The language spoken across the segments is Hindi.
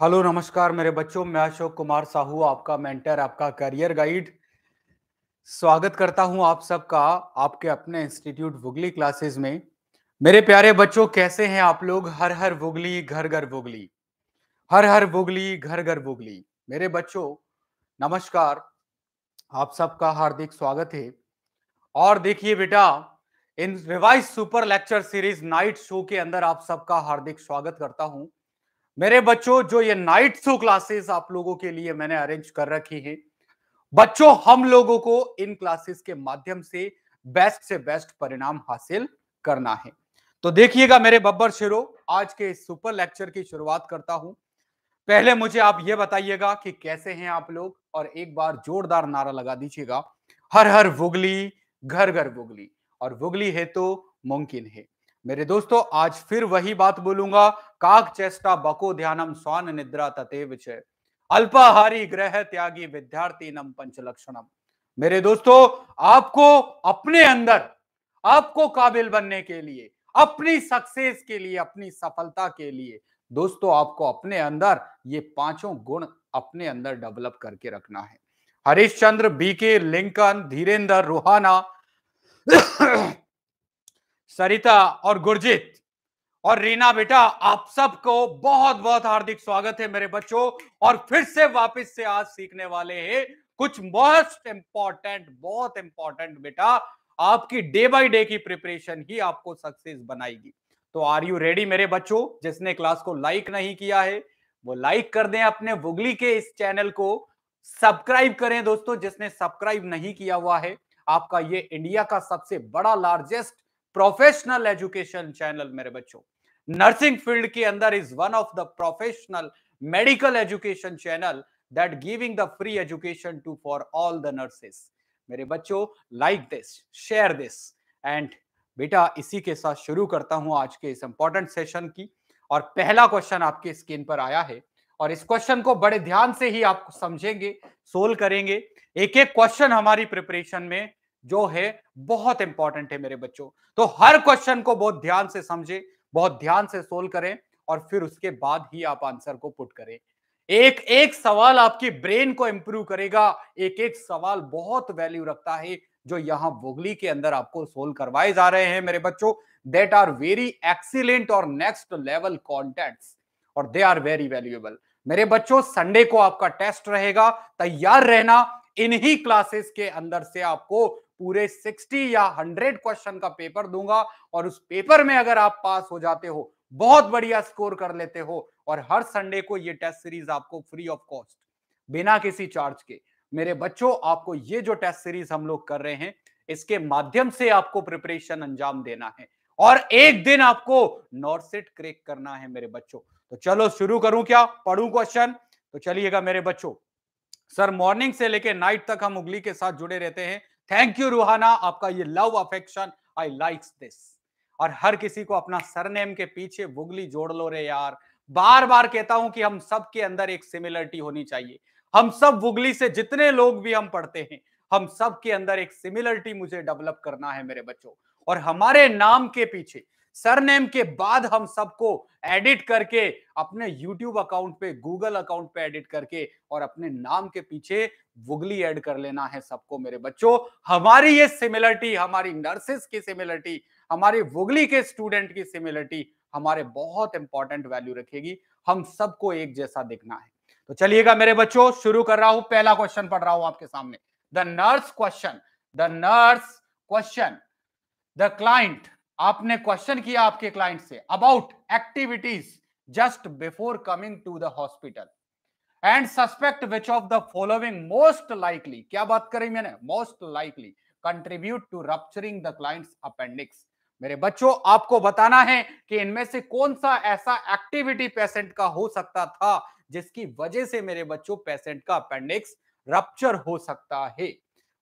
हेलो नमस्कार मेरे बच्चों मैं अशोक कुमार साहू आपका मेंटर आपका करियर गाइड स्वागत करता हूं आप सबका आपके अपने इंस्टीट्यूट वुगली क्लासेस में मेरे प्यारे बच्चों कैसे हैं आप लोग हर हर वुगली घर घर वुगली हर हर वुगली घर घर वुगली मेरे बच्चों नमस्कार आप सबका हार्दिक स्वागत है और देखिए बेटा इन revise super lecture series night show के अंदर आप सबका हार्दिक स्वागत करता हूं मेरे बच्चों जो ये नाइट शो क्लासेस आप लोगों के लिए मैंने अरेंज कर रखी है बच्चों हम लोगों को इन क्लासेस के माध्यम से बेस्ट से बेस्ट परिणाम हासिल करना है तो देखिएगा मेरे बब्बर शिरो आज के सुपर लेक्चर की शुरुआत करता हूं पहले मुझे आप ये बताइएगा कि कैसे हैं आप लोग और एक बार जोरदार नारा लगा दीजिएगा हर हर वुगली घर घर वुगली और भुगली है तो मुमकिन है मेरे दोस्तों आज फिर वही बात बोलूंगा काक चेष्टा बको ध्यानम स्वान निद्रा ततेव च अल्पाहारी ग्रह त्यागी विद्यार्थी नम लक्षणम मेरे दोस्तों आपको अपने अंदर आपको काबिल बनने के लिए अपनी सक्सेस के लिए अपनी सफलता के लिए दोस्तों आपको अपने अंदर ये पांचों गुण अपने अंदर डेवलप करके रखना है हरीश चंद्र बीके लिंकन धीरेन्द्र रोहाना सरिता और गुरजीत और रीना बेटा आप सबको बहुत बहुत हार्दिक स्वागत है मेरे बच्चों और फिर से वापस से आज सीखने वाले हैं कुछ मोस्ट इंपॉर्टेंट बहुत इंपॉर्टेंट बेटा आपकी डे बाय डे की प्रिपरेशन ही आपको सक्सेस बनाएगी तो आर यू रेडी मेरे बच्चों जिसने क्लास को लाइक नहीं किया है वो लाइक कर दें अपने वुगली के इस चैनल को सब्सक्राइब करें दोस्तों जिसने सब्सक्राइब नहीं किया हुआ है आपका ये इंडिया का सबसे बड़ा लार्जेस्ट प्रोफेशनल एजुकेशन चैनल मेरे बच्चों नर्सिंग फील्ड के अंदर is one of the professional medical education channel that giving the free education to for all the nurses मेरे बच्चों like this share this and बेटा इसी के साथ शुरू करता हूं आज के इस इंपॉर्टेंट सेशन की और पहला क्वेश्चन आपके स्क्रीन पर आया है और इस क्वेश्चन को बड़े ध्यान से ही आप समझेंगे सोल्व करेंगे एक एक क्वेश्चन हमारी प्रिपरेशन में जो है बहुत इंपॉर्टेंट है मेरे बच्चों तो हर क्वेश्चन को बहुत ध्यान से समझे बहुत ध्यान से सोल्व करें और फिर उसके बाद ही आप आंसर को पुट करें एक एक सवाल आपकी ब्रेन को इंप्रूव करेगा एक एक सवाल बहुत वैल्यू रखता है जो यहां वोगली के अंदर आपको सोल्व करवाए जा रहे हैं मेरे बच्चों देट आर वेरी एक्सीलेंट और नेक्स्ट लेवल कॉन्टेंट और दे आर वेरी वैल्यूएबल मेरे बच्चों संडे को आपका टेस्ट रहेगा तैयार रहना इन्हीं क्लासेस के अंदर से आपको पूरे 60 या 100 क्वेश्चन का पेपर दूंगा और उस पेपर में अगर आप पास हो जाते हो बहुत बढ़िया स्कोर कर लेते हो और हर संडे को ये टेस्ट सीरीज आपको फ्री ऑफ कॉस्ट बिना किसी चार्ज के मेरे बच्चों आपको ये जो टेस्ट सीरीज हम लोग कर रहे हैं इसके माध्यम से आपको प्रिपरेशन अंजाम देना है और एक दिन आपको नॉर्सिट क्रेक करना है मेरे बच्चों तो चलो शुरू करूं क्या पढ़ू क्वेश्चन तो चलिएगा मेरे बच्चों सर मॉर्निंग से लेके नाइट तक हम उगली के साथ जुड़े रहते हैं थैंक यू रूहाना आपका ये love affection I likes this और हर किसी को अपना सरनेम के पीछे बुगली जोड़ लो रे यार बार बार कहता हूं कि हम सब के अंदर एक सिमिलरिटी होनी चाहिए हम सब बुगली से जितने लोग भी हम पढ़ते हैं हम सब के अंदर एक सिमिलरिटी मुझे डेवलप करना है मेरे बच्चों और हमारे नाम के पीछे सरनेम के बाद हम सबको एडिट करके अपने यूट्यूब अकाउंट पे गूगल अकाउंट पे एडिट करके और अपने नाम के पीछे वुगली ऐड कर लेना है सबको मेरे बच्चों हमारी ये सिमिलरिटी हमारी नर्सिस की सिमिलरिटी हमारी वुगली के स्टूडेंट की सिमिलरिटी हमारे बहुत इंपॉर्टेंट वैल्यू रखेगी हम सबको एक जैसा दिखना है तो चलिएगा मेरे बच्चों शुरू कर रहा हूं पहला क्वेश्चन पढ़ रहा हूं आपके सामने the nurse question the nurse question the client आपने क्वेश्चन किया आपके क्लाइंट से about activities just before coming to the hospital and suspect which of the following most likely क्या बात करी मैंने most likely contribute to rupturing the client's appendix मेरे बच्चों आपको बताना है कि इनमें से कौन सा ऐसा एक्टिविटी पेशेंट का हो सकता था जिसकी वजह से मेरे बच्चों पेशेंट का अपेंडिक्स रप्चर हो सकता है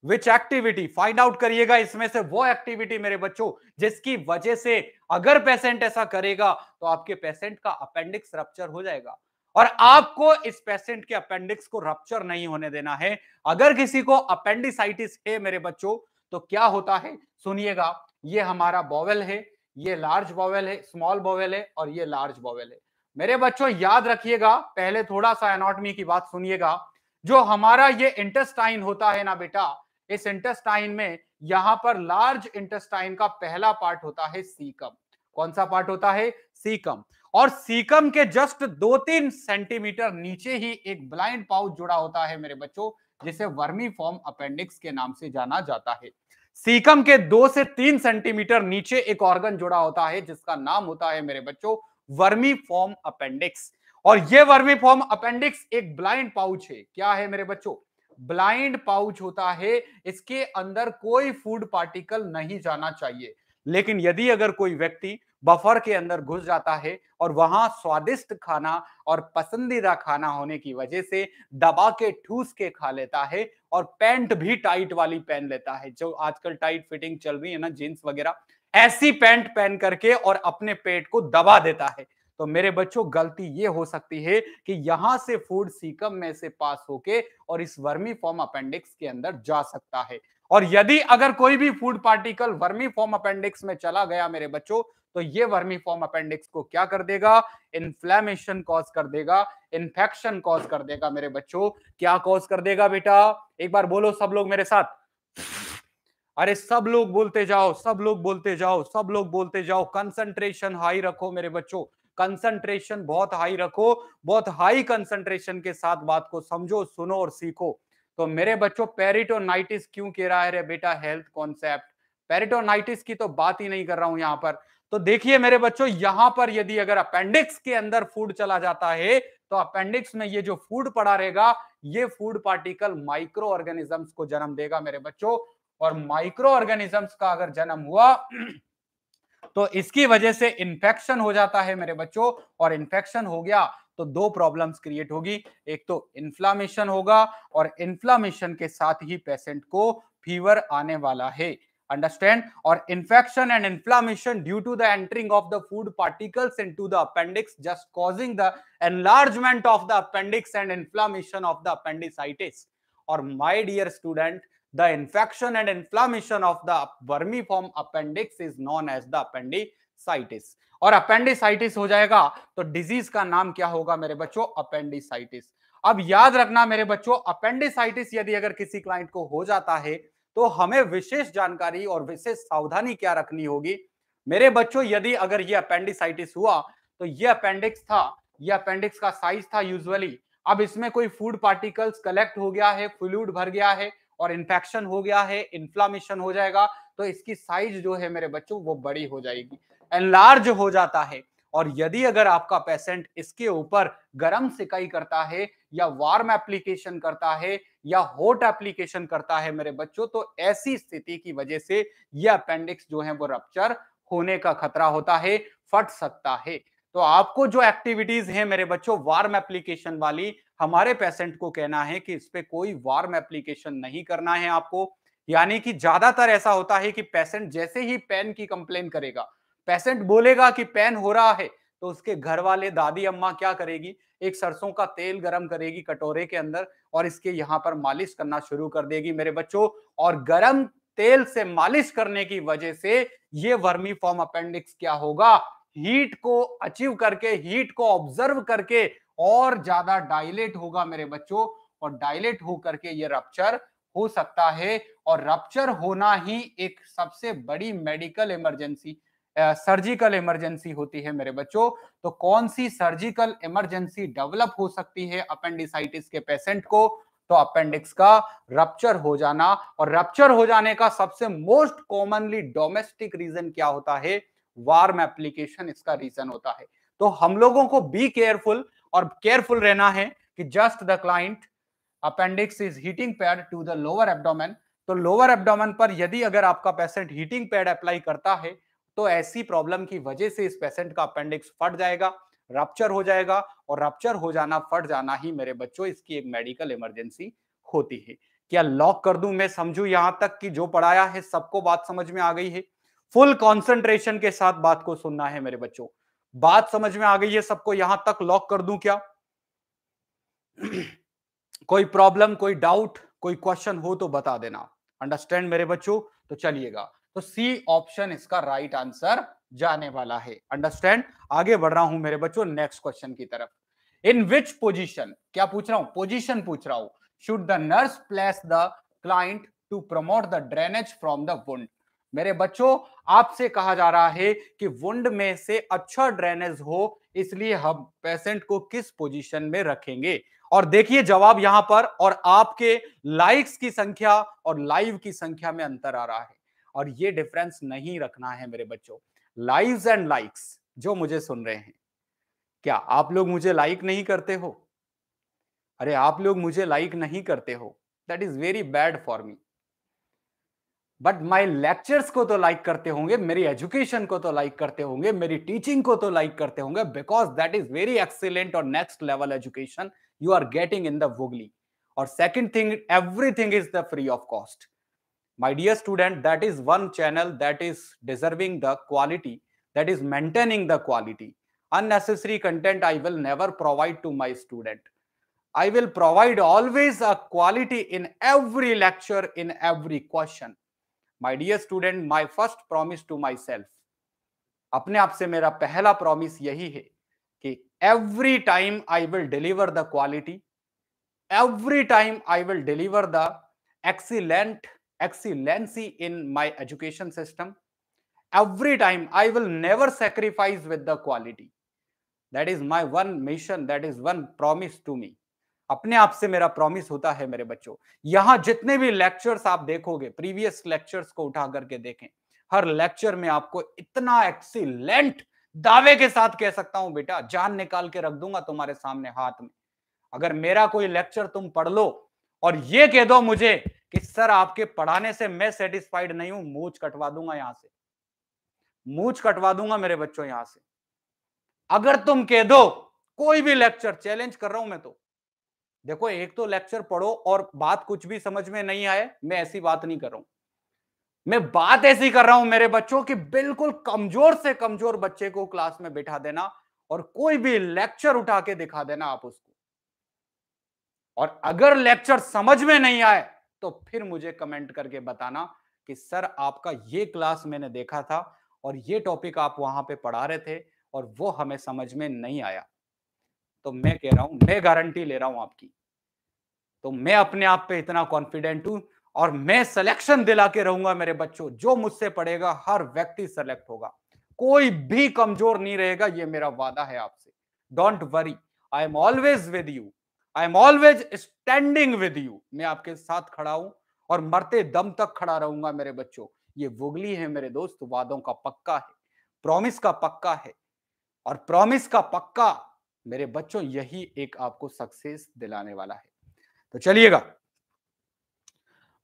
विच एक्टिविटी फाइंड आउट करिएगा इसमें से वो एक्टिविटी मेरे बच्चों जिसकी वजह से अगर पेशेंट ऐसा करेगा तो आपके पेशेंट का अपेंडिक्स रप्चर हो जाएगा और आपको इस पेशेंट के अपेंडिक्स को रप्चर नहीं होने देना है अगर किसी को अपेंडिसाइटिस है मेरे बच्चों तो क्या होता है सुनिएगा ये हमारा बॉवेल है ये लार्ज बॉवेल है स्मॉल बॉवेल है और ये लार्ज बॉवेल है मेरे बच्चों याद रखिएगा पहले थोड़ा सा एनाटॉमी की बात सुनिएगा जो हमारा ये इंटेस्टाइन होता है ना बेटा इस इंटेस्टाइन में यहां पर लार्ज इंटेस्टाइन का पहला पार्ट होता है सीकम कौन सा पार्ट होता है सीकम और सीकम के जस्ट दो तीन सेंटीमीटर नीचे ही एक ब्लाइंड पाउच जुड़ा होता है मेरे बच्चों जिसे वर्मी फॉर्म अपेंडिक्स के नाम से जाना जाता है सीकम के दो से तीन सेंटीमीटर नीचे एक ऑर्गन जुड़ा होता है जिसका नाम होता है मेरे बच्चों वर्मी फॉर्म अपेंडिक्स और यह वर्मी फॉर्म अपेंडिक्स एक ब्लाइंड पाउच है क्या है मेरे बच्चों ब्लाइंड पाउच होता है इसके अंदर कोई फूड पार्टिकल नहीं जाना चाहिए लेकिन यदि अगर कोई व्यक्ति बफर के अंदर घुस जाता है और वहां स्वादिष्ट खाना और पसंदीदा खाना होने की वजह से दबा के ठूस के खा लेता है और पैंट भी टाइट वाली पहन लेता है जो आजकल टाइट फिटिंग चल रही है ना जीन्स वगैरह ऐसी पैंट पहन करके और अपने पेट को दबा देता है तो मेरे बच्चों गलती ये हो सकती है कि यहां से फूड सीकम में से पास होके और इस वर्मी फॉर्म अपेंडिक्स के अंदर जा सकता है और यदि अगर कोई भी food particle vermiform appendix में चला गया मेरे बच्चों तो ये वर्मी फॉर्म अपेंडिक्स को क्या कर देगा इन्फ्लेमेशन कॉज कर देगा इन्फेक्शन कॉज कर देगा मेरे बच्चों क्या कॉज कर देगा बेटा एक बार बोलो सब लोग मेरे साथ अरे सब लोग बोलते जाओ सब लोग बोलते जाओ सब लोग बोलते जाओ कंसंट्रेशन हाई रखो मेरे बच्चों कंसंट्रेशन बहुत हाई रखो बहुत हाई कंसंट्रेशन के साथ बात को समझो सुनो और सीखो तो मेरे बच्चों पेरिटोनाइटिस क्यों कह रहा है रे बेटा हेल्थ कॉन्सेप्ट पेरिटोनाइटिस की तो बात ही नहीं कर रहा हूं यहां पर तो देखिए मेरे बच्चों यहां पर यदि अगर अपेंडिक्स के अंदर फूड चला जाता है तो अपेंडिक्स में ये जो फूड पड़ा रहेगा ये फूड पार्टिकल माइक्रो ऑर्गेनिजम्स को जन्म देगा मेरे बच्चों और माइक्रो ऑर्गेनिजम्स का अगर जन्म हुआ तो इसकी वजह से इंफेक्शन हो जाता है मेरे बच्चों और इन्फेक्शन हो गया तो दो प्रॉब्लम्स क्रिएट होगी एक तो इन्फ्लामेशन होगा और इन्फ्लामेशन के साथ ही पेशेंट को फीवर आने वाला है अंडरस्टैंड और infection and inflammation due to the entering of the food particles to the appendix just causing the enlargement of the appendix and inflammation of the appendicitis और my dear student the infection and inflammation of the vermiform appendix is known as the appendicitis और अपेंडिसाइटिस हो जाएगा तो डिजीज का नाम क्या होगा मेरे बच्चों अपेंडिसाइटिस अब याद रखना मेरे बच्चों अपेंडिसाइटिस यदि अगर किसी क्लाइंट को हो जाता है तो हमें विशेष जानकारी और विशेष सावधानी क्या रखनी होगी मेरे बच्चों यदि अगर ये अपेंडिसाइटिस हुआ तो ये अपेंडिक्स था ये अपेंडिक्स का साइज था यूजुअली अब इसमें कोई फूड पार्टिकल्स कलेक्ट हो गया है फ्लूड भर गया है और इन्फेक्शन हो गया है इन्फ्लामेशन हो जाएगा तो इसकी साइज जो है मेरे बच्चों वो बड़ी हो जाएगी एनलार्ज हो जाता है और यदि अगर आपका पेशेंट इसके ऊपर गर्म सिकाई करता है या वार्म एप्लीकेशन करता है या हॉट एप्लीकेशन करता है मेरे बच्चों तो ऐसी स्थिति की वजह से यह अपेंडिक्स जो है वो रप्चर होने का खतरा होता है फट सकता है तो आपको जो एक्टिविटीज है मेरे बच्चों वार्म एप्लीकेशन वाली हमारे पेशेंट को कहना है कि इस पर कोई वार्म एप्लीकेशन नहीं करना है आपको यानी कि ज्यादातर ऐसा होता है कि पेशेंट जैसे ही पेन की कंप्लेन करेगा पेशेंट बोलेगा कि पेन हो रहा है तो उसके घर वाले दादी अम्मा क्या करेगी एक सरसों का तेल गरम करेगी कटोरे के अंदर और इसके यहाँ पर मालिश करना शुरू कर देगी मेरे बच्चों और गरम तेल से मालिश करने की वजह से ये वर्मी फॉर्म अपेंडिक्स क्या होगा हीट को अचीव करके हीट को ऑब्जर्व करके और ज्यादा डायलेट होगा मेरे बच्चों और डायलेट होकर के ये रप्चर हो सकता है और रप्चर होना ही एक सबसे बड़ी मेडिकल इमरजेंसी सर्जिकल इमरजेंसी होती है मेरे बच्चों तो कौन सी सर्जिकल इमरजेंसी डेवलप हो सकती है अपेंडिसाइटिस के पेशेंट को तो अपेंडिक्स का रप्चर हो जाना और रप्चर हो जाने का सबसे मोस्ट कॉमनली डोमेस्टिक रीजन क्या होता है वार्म एप्लीकेशन इसका रीजन होता है तो हम लोगों को बी केयरफुल और केयरफुल रहना है कि just the client appendix is heating pad to the lower abdomen तो लोअर एबडोमेन पर यदि अगर आपका पेशेंट हीटिंग पैड अप्लाई करता है तो ऐसी प्रॉब्लम की वजह से इस पेशेंट का अपेंडिक्स फट जाएगा रप्चर हो जाएगा और रप्चर हो जाना फट जाना ही मेरे बच्चों इसकी एक मेडिकल इमरजेंसी होती है क्या लॉक कर दूं मैं समझू यहां तक कि जो पढ़ाया है सबको बात समझ में आ गई है फुल कंसंट्रेशन के साथ बात को सुनना है मेरे बच्चों बात समझ में आ गई है सबको यहां तक लॉक कर दूं क्या कोई प्रॉब्लम कोई डाउट कोई क्वेश्चन हो तो बता देना अंडरस्टैंड मेरे बच्चों तो चलिएगा तो सी ऑप्शन इसका राइट right आंसर जाने वाला है अंडरस्टैंड आगे बढ़ रहा हूं मेरे बच्चों नेक्स्ट क्वेश्चन की तरफ इन विच पोजिशन क्या पूछ रहा हूं पोजिशन पूछ रहा हूं should the nurse place the client to promote the drainage from the wound मेरे बच्चों आपसे कहा जा रहा है कि वुंड में से अच्छा ड्रेनेज हो इसलिए हम पेशेंट को किस पोजीशन में रखेंगे और देखिए जवाब यहां पर और आपके लाइक्स की संख्या और लाइव की संख्या में अंतर आ रहा है और ये डिफरेंस नहीं रखना है मेरे बच्चों लाइव्स एंड लाइक्स जो मुझे सुन रहे हैं क्या आप लोग मुझे लाइक नहीं करते हो अरे आप लोग मुझे लाइक नहीं करते हो that is very bad for me but my lectures को तो लाइक करते होंगे मेरी एजुकेशन को तो लाइक करते होंगे मेरी टीचिंग को तो लाइक करते होंगे because that is very excellent और next level education you are getting in the Google और second thing everything is the free of cost my dear student that is one channel that is deserving the quality that is maintaining the quality unnecessary content I will never provide to my student I will provide always a quality in every lecture in every question my dear student my first promise to myself अपने आप से मेरा पहला प्रॉमिस यही है कि every time I will deliver the quality every time I will deliver the excellent excellency in my education system every time i will never sacrifice with the quality that is my one mission that is one promise to me अपने आप से मेरा प्रॉमिस होता है मेरे बच्चों यहां जितने भी लेक्चर्स आप देखोगे प्रीवियस लेक्चर्स को उठा करके देखें हर लेक्चर में आपको इतना एक्सीलेंट दावे के साथ कह सकता हूं बेटा जान निकाल के रख दूंगा तुम्हारे सामने हाथ में अगर मेरा कोई लेक्चर तुम पढ़ लो और ये कह दो मुझे कि सर आपके पढ़ाने से मैं सेटिस्फाइड नहीं हूं मूछ कटवा दूंगा यहां से मूछ कटवा दूंगा मेरे बच्चों यहां से अगर तुम कह दो कोई भी लेक्चर चैलेंज कर रहा हूं मैं तो देखो एक तो लेक्चर पढ़ो और बात कुछ भी समझ में नहीं आए मैं ऐसी बात नहीं कर रहा हूं मैं बात ऐसी कर रहा हूं मेरे बच्चों की बिल्कुल कमजोर से कमजोर बच्चे को क्लास में बिठा देना और कोई भी लेक्चर उठा के दिखा देना आप उसको और अगर लेक्चर समझ में नहीं आए तो फिर मुझे कमेंट करके बताना कि सर आपका ये क्लास मैंने देखा था और ये टॉपिक आप वहां पे पढ़ा रहे थे और वो हमें समझ में नहीं आया तो मैं कह रहा हूं मैं गारंटी ले रहा हूं आपकी तो मैं अपने आप पे इतना कॉन्फिडेंट हूं और मैं सिलेक्शन दिला के रहूंगा मेरे बच्चों जो मुझसे पढ़ेगा हर व्यक्ति सेलेक्ट होगा कोई भी कमजोर नहीं रहेगा ये मेरा वादा है आपसे don't worry I am always with you I am always standing with you मैं आपके साथ खड़ा हूं और मरते दम तक खड़ा रहूंगा मेरे बच्चों ये वोगली है मेरे दोस्त वादों का पक्का है प्रॉमिस का पक्का है और प्रॉमिस का पक्का मेरे बच्चों यही एक आपको सक्सेस दिलाने वाला है तो चलिएगा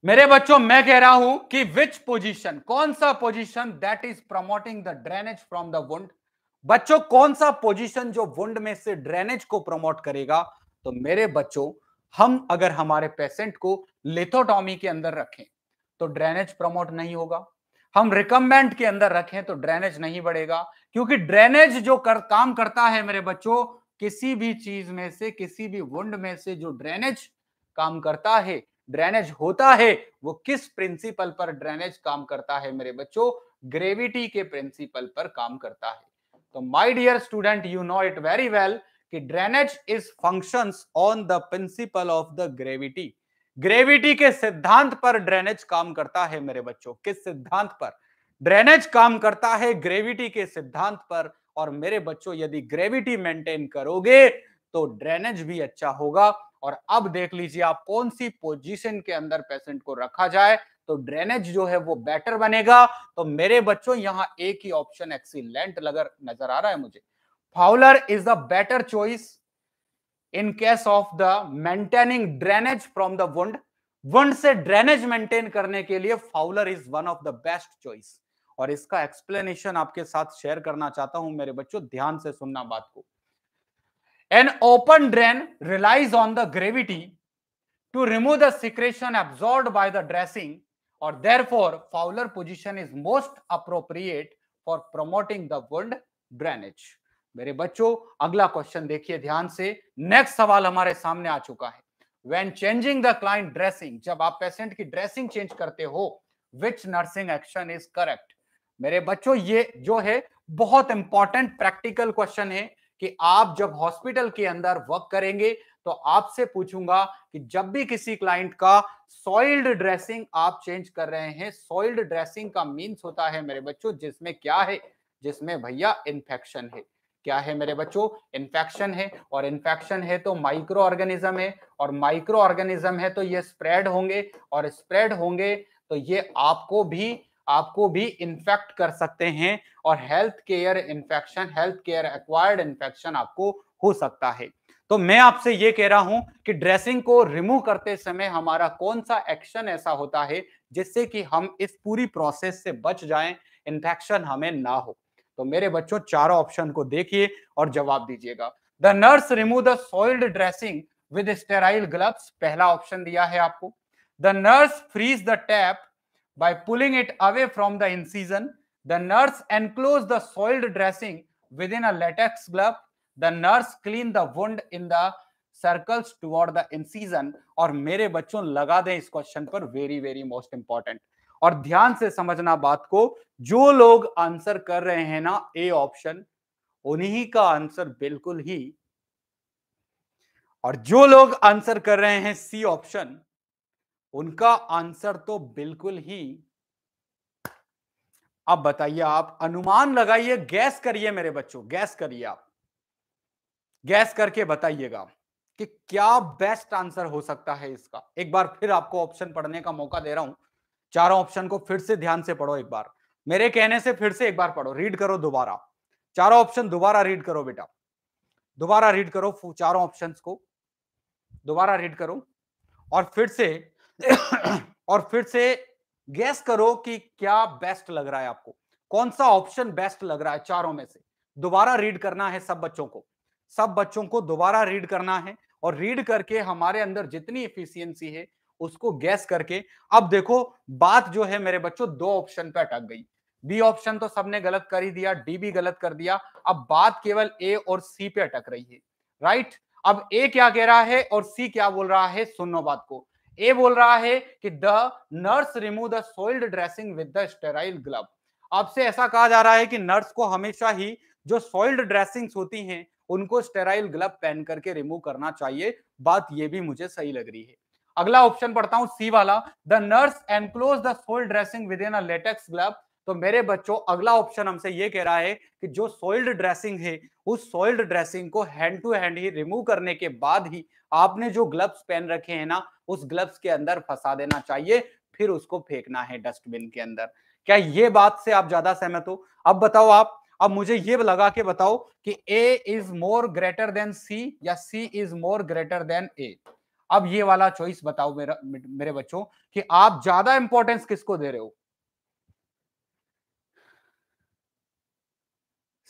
मेरे बच्चों मैं कह रहा हूं कि विच पोजीशन कौन सा position that is promoting the drainage from the wound बच्चों कौन सा पोजीशन जो वुंड में से ड्रेनेज को प्रमोट करेगा तो मेरे बच्चों हम अगर हमारे पेशेंट को लेथोटॉमी के अंदर रखें तो ड्रेनेज प्रमोट नहीं होगा हम रिकमेंड के अंदर रखें तो ड्रेनेज नहीं बढ़ेगा क्योंकि ड्रेनेज जो कर काम करता है मेरे बच्चों किसी भी चीज में से किसी भी वुंड में से जो ड्रेनेज काम करता है ड्रेनेज होता है वो किस प्रिंसिपल पर ड्रेनेज काम करता है मेरे बच्चों ग्रेविटी के प्रिंसिपल पर काम करता है तो my dear student you know it very well कि drainage is functions on the principle of the gravity gravity के सिद्धांत पर ड्रेनेज काम करता है मेरे बच्चों किस सिद्धांत पर ड्रेनेज काम करता है ग्रेविटी के सिद्धांत पर और मेरे बच्चों यदि ग्रेविटी मेंटेन करोगे तो ड्रेनेज भी अच्छा होगा और अब देख लीजिए आप कौन सी पोजीशन के अंदर पेशेंट को रखा जाए तो ड्रेनेज जो है वो बेटर बनेगा तो मेरे बच्चों यहां एक ही ऑप्शन एक्सीलेंट लगर नजर आ रहा है मुझे Fowler is the better choice in case of the maintaining drainage from the wound wound से ड्रेनेज मेंटेन करने के लिए Fowler is one of the best choice और इसका एक्सप्लेनेशन आपके साथ शेयर करना चाहता हूं मेरे बच्चों ध्यान से सुनना बात को an open drain relies on the gravity to remove the secretion absorb by the dressing और for Fowler position is most appropriate for promoting the world drainage मेरे बच्चों अगला क्वेश्चन देखिए ध्यान से नेक्स्ट सवाल हमारे सामने आ चुका है when changing the client dressing जब आप पेशेंट की ड्रेसिंग चेंज करते हो which nursing action is correct मेरे बच्चों ये जो है बहुत इंपॉर्टेंट प्रैक्टिकल क्वेश्चन है कि आप जब हॉस्पिटल के अंदर वर्क करेंगे तो आपसे पूछूंगा कि जब भी किसी क्लाइंट का सॉइल्ड ड्रेसिंग आप चेंज कर रहे हैं सॉइल्ड ड्रेसिंग का मीन्स होता है मेरे बच्चों जिसमें क्या है जिसमें भैया इंफेक्शन है क्या है मेरे बच्चों इंफेक्शन है और इंफेक्शन है तो माइक्रो ऑर्गेनिज्म है और माइक्रो ऑर्गेनिज्म है तो ये स्प्रेड होंगे और स्प्रेड होंगे तो ये आपको भी आपको भी इन्फेक्ट कर सकते हैं और health care infection health care acquired infection आपको हो सकता है तो मैं आपसे ये कह रहा हूं कि ड्रेसिंग को रिमूव करते समय हमारा कौन सा एक्शन ऐसा होता है जिससे कि हम इस पूरी प्रोसेस से बच जाएं इन्फेक्शन हमें ना हो तो मेरे बच्चों चारों ऑप्शन को देखिए और जवाब दीजिएगा the nurse remove the soiled dressing with sterile gloves पहला ऑप्शन दिया है आपको the nurse frees the tape By pulling it away from the incision, the nurse enclosed the soiled dressing within a latex glove. The nurse clean the wound in the circles toward the incision और मेरे बच्चों लगा दें इस क्वेश्चन पर वेरी वेरी मोस्ट इंपॉर्टेंट और ध्यान से समझना बात को जो लोग आंसर कर रहे हैं ना ए ऑप्शन उन्हीं का आंसर बिल्कुल ही और जो लोग आंसर कर रहे हैं सी ऑप्शन उनका आंसर तो बिल्कुल ही अब बताइए आप अनुमान लगाइए गैस करिए मेरे बच्चों गैस करिए आप गैस करके बताइएगा कि क्या बेस्ट आंसर हो सकता है इसका एक बार फिर आपको ऑप्शन पढ़ने का मौका दे रहा हूं चारों ऑप्शन को फिर से ध्यान से पढ़ो एक बार मेरे कहने से फिर से एक बार पढ़ो रीड करो दोबारा चारों ऑप्शन दोबारा रीड करो बेटा दोबारा रीड करो चारों ऑप्शंस को दोबारा रीड करो और फिर से और फिर से गैस करो कि क्या बेस्ट लग रहा है आपको कौन सा ऑप्शन बेस्ट लग रहा है चारों में से दोबारा रीड करना है सब बच्चों को सब बच्चों को दोबारा रीड करना है और रीड करके हमारे अंदर जितनी इफिशियंसी है उसको गैस करके अब देखो बात जो है मेरे बच्चों दो ऑप्शन पे अटक गई बी ऑप्शन तो सबने गलत कर ही दिया डी भी गलत कर दिया अब बात केवल ए और सी पे अटक रही है राइट अब ए क्या कह रहा है और सी क्या बोल रहा है सुनो बात को ए बोल रहा है कि the nurse remove the soiled dressing with the sterile glove आपसे ऐसा कहा जा रहा है कि नर्स को हमेशा ही जो सोइल्ड ड्रेसिंग्स होती हैं उनको स्टेराइल ग्लव पहन करके रिमूव करना चाहिए बात यह भी मुझे सही लग रही है अगला ऑप्शन पढ़ता हूं सी वाला the nurse enclose the soil dressing within a latex glove तो मेरे बच्चों अगला ऑप्शन हमसे ये कह रहा है कि जो सोइल्ड ड्रेसिंग है उस सोइल्ड ड्रेसिंग को हैंड टू हैंड ही रिमूव करने के बाद ही आपने जो ग्लव्स पहन रखे हैं ना उस ग्लव्स के अंदर फंसा देना चाहिए फिर उसको फेंकना है डस्टबिन के अंदर क्या ये बात से आप ज्यादा सहमत हो अब बताओ आप अब मुझे ये लगा के बताओ कि A is more greater than C या C is more greater than A अब ये वाला चॉइस बताओ मेरा मेरे बच्चों कि आप ज्यादा इंपॉर्टेंस किसको दे रहे हो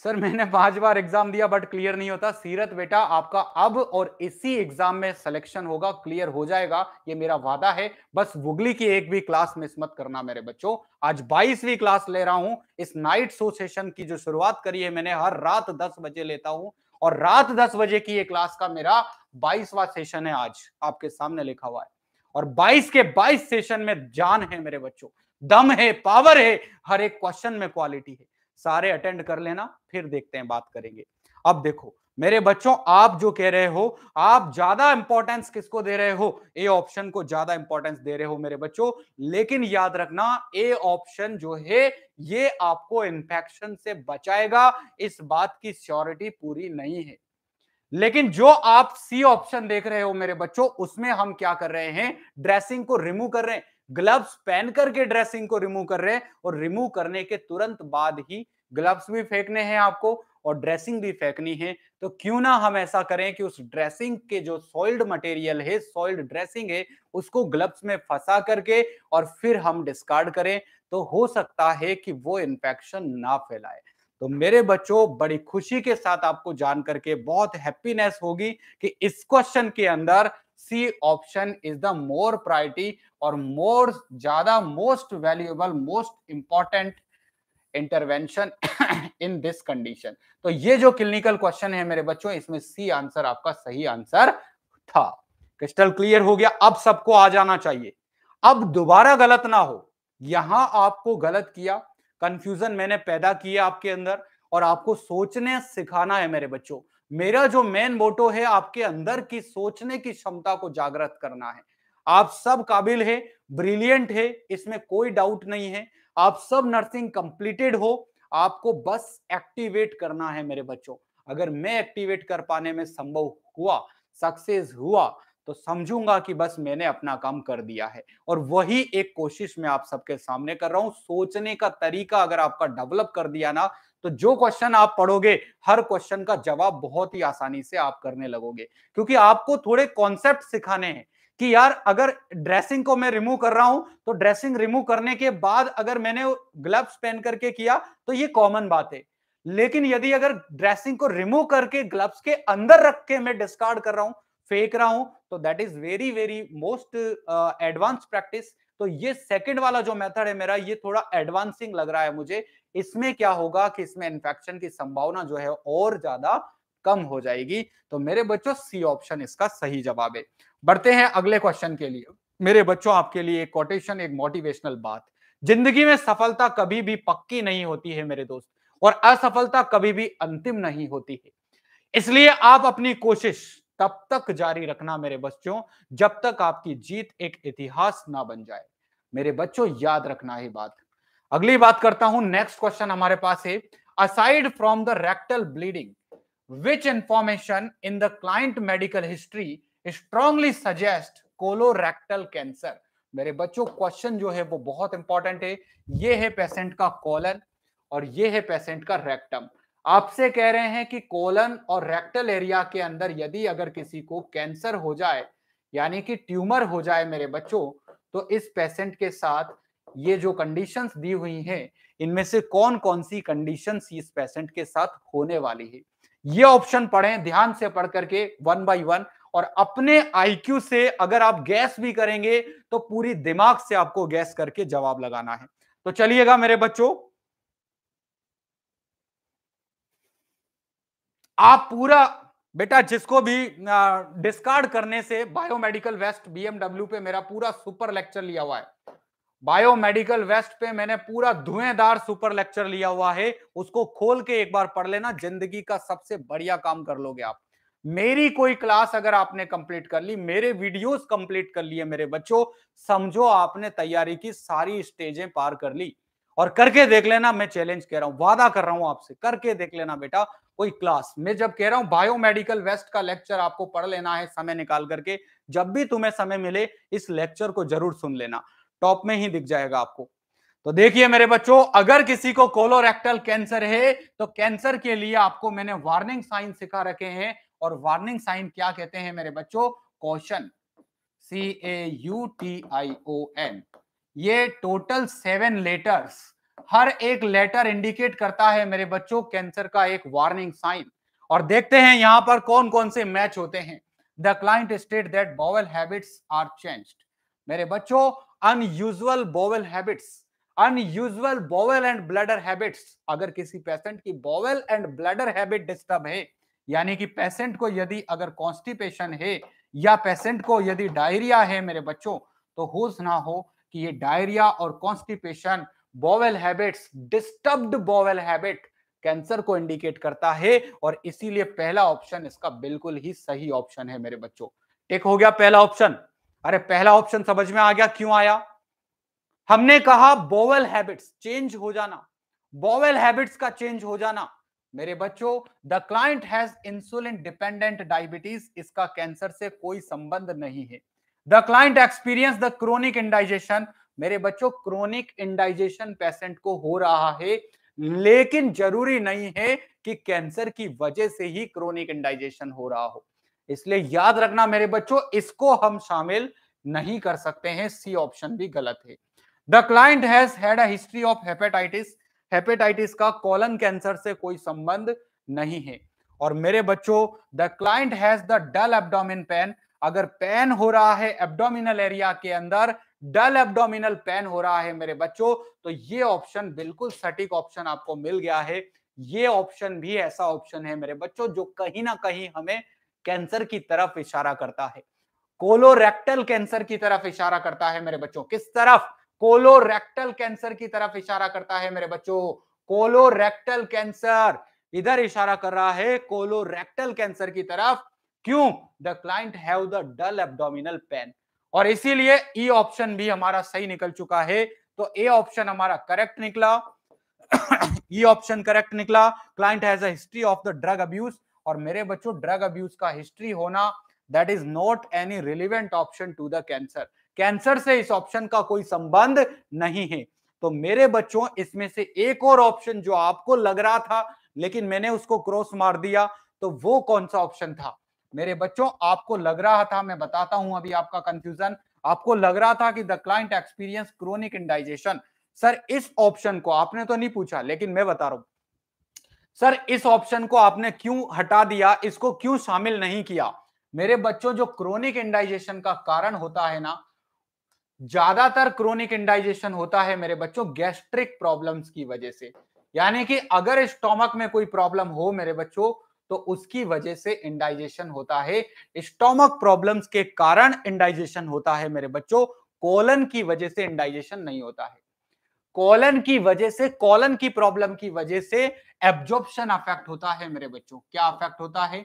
सर मैंने पांच बार एग्जाम दिया बट क्लियर नहीं होता सीरत बेटा आपका अब और इसी एग्जाम में सिलेक्शन होगा क्लियर हो जाएगा ये मेरा वादा है बस वुगली की एक भी क्लास मिस मत करना मेरे बच्चों आज 22वीं क्लास ले रहा हूं इस नाइट शो सेशन की जो शुरुआत करी है मैंने हर रात दस बजे लेता हूं और रात दस बजे की ये क्लास का मेरा बाईसवा सेशन है आज आपके सामने लिखा हुआ है और बाईस के बाईस सेशन में जान है मेरे बच्चों दम है पावर है हर एक क्वेश्चन में क्वालिटी है सारे अटेंड कर लेना फिर देखते हैं बात करेंगे अब देखो मेरे बच्चों आप जो कह रहे हो आप ज्यादा इंपॉर्टेंस किसको दे रहे हो ए ऑप्शन को ज्यादा इंपॉर्टेंस दे रहे हो मेरे बच्चों लेकिन याद रखना ए ऑप्शन जो है ये आपको इंफेक्शन से बचाएगा इस बात की श्योरिटी पूरी नहीं है लेकिन जो आप सी ऑप्शन देख रहे हो मेरे बच्चों उसमें हम क्या कर रहे हैं ड्रेसिंग को रिमूव कर रहे हैं ग्लव्स पहन करके ड्रेसिंग को रिमूव कर रहे हैं और रिमूव करने के तुरंत बाद ही ग्लव्स भी फेंकने हैं आपको और ड्रेसिंग भी फेंकनी है तो क्यों ना हम ऐसा करें कि उस ड्रेसिंग के जो सॉइल्ड मटेरियल है सॉइल्ड ड्रेसिंग है उसको ग्लव्स में फंसा करके और फिर हम डिस्कार्ड करें तो हो सकता है कि वो इन्फेक्शन ना फैलाए तो मेरे बच्चों बड़ी खुशी के साथ आपको जान करके बहुत हैप्पीनेस होगी कि इस क्वेश्चन के अंदर C option is the more priority और मोर ज्यादा most valuable most important intervention in this condition तो ये जो क्लिनिकल क्वेश्चन है मेरे बच्चों इसमें सी आंसर आपका सही आंसर था क्रिस्टल क्लियर हो गया अब सबको आ जाना चाहिए अब दोबारा गलत ना हो यहां आपको गलत किया कंफ्यूजन मैंने पैदा किया आपके अंदर और आपको सोचने सिखाना है मेरे बच्चों मेरा जो मेन मोटो है आपके अंदर की सोचने की क्षमता को जागृत करना है आप सब काबिल है ब्रिलियंट है इसमें कोई डाउट नहीं है आप सब नर्सिंग कंप्लीटेड हो आपको बस एक्टिवेट करना है मेरे बच्चों अगर मैं एक्टिवेट कर पाने में संभव हुआ सक्सेस हुआ तो समझूंगा कि बस मैंने अपना काम कर दिया है और वही एक कोशिश मैं आप सबके सामने कर रहा हूं सोचने का तरीका अगर आपका डेवलप कर दिया ना तो जो क्वेश्चन आप पढ़ोगे हर क्वेश्चन का जवाब बहुत ही आसानी से आप करने लगोगे क्योंकि आपको थोड़े कॉन्सेप्ट सिखाने हैं कि यार अगर ड्रेसिंग को मैं रिमूव कर रहा हूं तो ड्रेसिंग रिमूव करने के बाद अगर मैंने ग्लव्स पहन करके किया तो ये कॉमन बात है लेकिन यदि अगर ड्रेसिंग को रिमूव करके ग्लव्स के अंदर रख के मैं डिस्कार्ड कर रहा हूं फेंक रहा हूं तो that is very very most advance practice तो ये सेकंड वाला जो मेथड है मेरा ये थोड़ा एडवांसिंग लग रहा है मुझे इसमें क्या होगा कि इसमें इंफेक्शन की संभावना जो है और ज्यादा कम हो जाएगी तो मेरे बच्चों सी ऑप्शन इसका सही जवाब है बढ़ते हैं अगले क्वेश्चन के लिए मेरे बच्चों आपके लिए एक कोटेशन एक मोटिवेशनल बात जिंदगी में सफलता कभी भी पक्की नहीं होती है मेरे दोस्त और असफलता कभी भी अंतिम नहीं होती है इसलिए आप अपनी कोशिश तब तक जारी रखना मेरे बच्चों जब तक आपकी जीत एक इतिहास ना बन जाए मेरे बच्चों याद रखना है बात अगली बात करता हूं नेक्स्ट क्वेश्चन हमारे पास है aside from the rectal bleeding which information in the client medical history strongly suggest colorectal cancer मेरे बच्चों क्वेश्चन जो है वो बहुत इंपॉर्टेंट है ये है पेशेंट का कॉलन और ये है पेशेंट का रेक्टम आपसे कह रहे हैं कि कोलन और रेक्टल एरिया के अंदर यदि अगर किसी को कैंसर हो जाए यानी कि ट्यूमर हो जाए मेरे बच्चों तो इस पेशेंट के साथ ये जो कंडीशंस दी हुई हैं इनमें से कौन कौन सी कंडीशंस इस पेशेंट के साथ होने वाली है ये ऑप्शन पढ़ें ध्यान से पढ़ करके वन बाय वन और अपने आईक्यू से अगर आप गैस भी करेंगे तो पूरी दिमाग से आपको गैस करके जवाब लगाना है तो चलिएगा मेरे बच्चों आप पूरा बेटा जिसको भी डिस्कार्ड करने से बायोमेडिकल वेस्ट बीएमडब्ल्यू पे मेरा पूरा सुपर लेक्चर लिया हुआ है बायोमेडिकल वेस्ट पे मैंने पूरा धुएंदार सुपर लेक्चर लिया हुआ है उसको खोल के एक बार पढ़ लेना जिंदगी का सबसे बढ़िया काम कर लोगे आप मेरी कोई क्लास अगर आपने कंप्लीट कर ली मेरे वीडियोस कंप्लीट कर लिए मेरे बच्चों समझो आपने तैयारी की सारी स्टेजें पार कर ली और करके देख लेना मैं चैलेंज कह रहा हूं वादा कर रहा हूं आपसे करके देख लेना बेटा कोई क्लास मैं जब कह रहा हूं बायोमेडिकल वेस्ट का लेक्चर आपको पढ़ लेना है समय निकाल करके जब भी तुम्हें समय मिले इस लेक्चर को जरूर सुन लेना टॉप में ही दिख जाएगा आपको तो देखिए मेरे बच्चों अगर किसी को कोलोरेक्टल कैंसर है तो कैंसर के लिए आपको मैंने वार्निंग साइन सिखा रखे हैं और वार्निंग साइन क्या कहते हैं मेरे बच्चों question C A U T I O N ये टोटल सेवन लेटर्स हर एक लेटर इंडिकेट करता है मेरे बच्चों कैंसर का एक वार्निंग साइन और देखते हैं यहां पर कौन कौन से मैच होते हैं the client state that bowel habits are changed मेरे बच्चों unusual bowel habits unusual bowel and bladder habits अगर किसी पेशेंट की bowel and bladder habit disturb है यानी कि पेशेंट को यदि अगर कॉन्स्टिपेशन है या पेशेंट को यदि डायरिया है मेरे बच्चों तो होश ना हो कि ये डायरिया और constipation bowel habits disturbed bowel habit cancer को इंडिकेट करता है और इसीलिए पहला ऑप्शन इसका बिल्कुल ही सही ऑप्शन है मेरे बच्चों टेक हो गया पहला ऑप्शन अरे पहला ऑप्शन समझ में आ गया क्यों आया हमने कहा बॉवेल हैबिट्स चेंज हो जाना बॉवेल हैबिट्स का चेंज हो जाना मेरे बच्चों the client has insulin dependent diabetes इसका कैंसर से कोई संबंध नहीं है the client experience the chronic indigestion मेरे बच्चों क्रोनिक इंडाइजेशन पेशेंट को हो रहा है लेकिन जरूरी नहीं है कि कैंसर की वजह से ही क्रोनिक इंडाइजेशन हो रहा हो इसलिए याद रखना मेरे बच्चों इसको हम शामिल नहीं कर सकते हैं सी ऑप्शन भी गलत है the client has had a history of hepatitis hepatitis का कॉलन कैंसर से कोई संबंध नहीं है और मेरे बच्चों the client has the dull abdomen pain अगर पेन हो रहा है एब्डोमिनल एरिया के अंदर डल एब्डोमिनल पेन हो रहा है मेरे बच्चों तो ये ऑप्शन बिल्कुल सटीक ऑप्शन आपको मिल गया है ये ऑप्शन भी ऐसा ऑप्शन है मेरे बच्चों जो कहीं ना कहीं हमें कैंसर की तरफ इशारा करता है कोलोरेक्टल कैंसर की तरफ इशारा करता है मेरे बच्चों किस तरफ कोलोरेक्टल कैंसर की तरफ इशारा करता है मेरे बच्चों कोलोरेक्टल कैंसर इधर इशारा कर रहा है कोलोरेक्टल कैंसर की तरफ क्यों the client have the dull abdominal pain और इसीलिए ई e ऑप्शन भी हमारा सही निकल चुका है तो ए ऑप्शन हमारा करेक्ट निकला ई ऑप्शन करेक्ट निकला client has history of the drug abuse और मेरे बच्चों ड्रग अब्यूज का हिस्ट्री होना that is not any relevant option to the cancer cancer से इस ऑप्शन का कोई संबंध नहीं है तो मेरे बच्चों इसमें से एक और ऑप्शन जो आपको लग रहा था लेकिन मैंने उसको क्रॉस मार दिया तो वो कौन सा ऑप्शन था मेरे बच्चों आपको लग रहा था मैं बताता हूं अभी आपका कंफ्यूजन आपको लग रहा था कि the client experience chronic indigestion sir इस ऑप्शन को आपने तो नहीं पूछा लेकिन मैं बता रहा हूं सर इस ऑप्शन को आपने क्यों हटा दिया इसको क्यों शामिल नहीं किया मेरे बच्चों जो क्रोनिक इंडाइजेशन का कारण होता है ना ज्यादातर क्रोनिक इंडाइजेशन होता है मेरे बच्चों गैस्ट्रिक प्रॉब्लम्स की वजह से यानी कि अगर स्टोमक में कोई प्रॉब्लम हो मेरे बच्चों तो उसकी वजह से इंडाइजेशन होता है स्टोमक प्रॉब्लम्स के कारण इंडाइजेशन होता है मेरे बच्चों कोलन की वजह से इंडाइजेशन नहीं होता है कोलन की वजह से कोलन की प्रॉब्लम की वजह से एब्जॉर्प्शन अफेक्ट होता है मेरे बच्चों क्या अफेक्ट होता है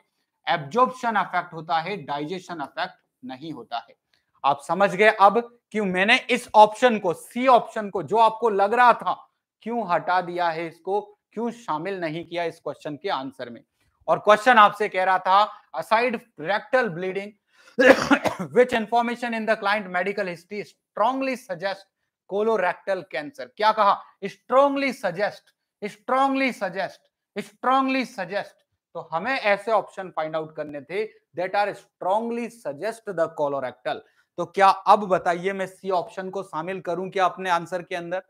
एब्जॉर्प्शन अफेक्ट होता है डाइजेशन अफेक्ट नहीं होता है आप समझ गए अब क्यों मैंने इस ऑप्शन को सी ऑप्शन को जो आपको लग रहा था क्यों हटा दिया है इसको क्यों शामिल नहीं किया इस क्वेश्चन के आंसर में और क्वेश्चन आपसे कह रहा था aside rectal bleeding which information in the client medical history strongly suggest colorectal cancer क्या कहा strongly suggest strongly suggest strongly suggest तो हमें ऐसे ऑप्शन फाइंड आउट करने थे that are strongly suggest the colorectal तो क्या अब बताइए मैं सी ऑप्शन को शामिल करूं क्या अपने आंसर के अंदर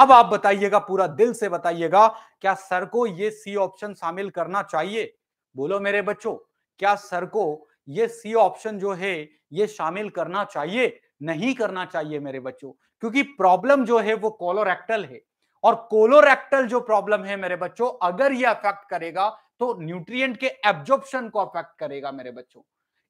अब आप बताइएगा पूरा दिल से बताइएगा क्या सर को ये सी ऑप्शन शामिल करना चाहिए बोलो मेरे बच्चों क्या सर को ये सी ऑप्शन जो है ये शामिल करना चाहिए नहीं करना चाहिए मेरे बच्चों क्योंकि प्रॉब्लम जो है वो कोलोरेक्टल है और कोलोरेक्टल जो प्रॉब्लम है मेरे बच्चों अगर ये अफेक्ट करेगा तो न्यूट्रिएंट के एब्जॉर्प्शन को अफेक्ट करेगा मेरे बच्चों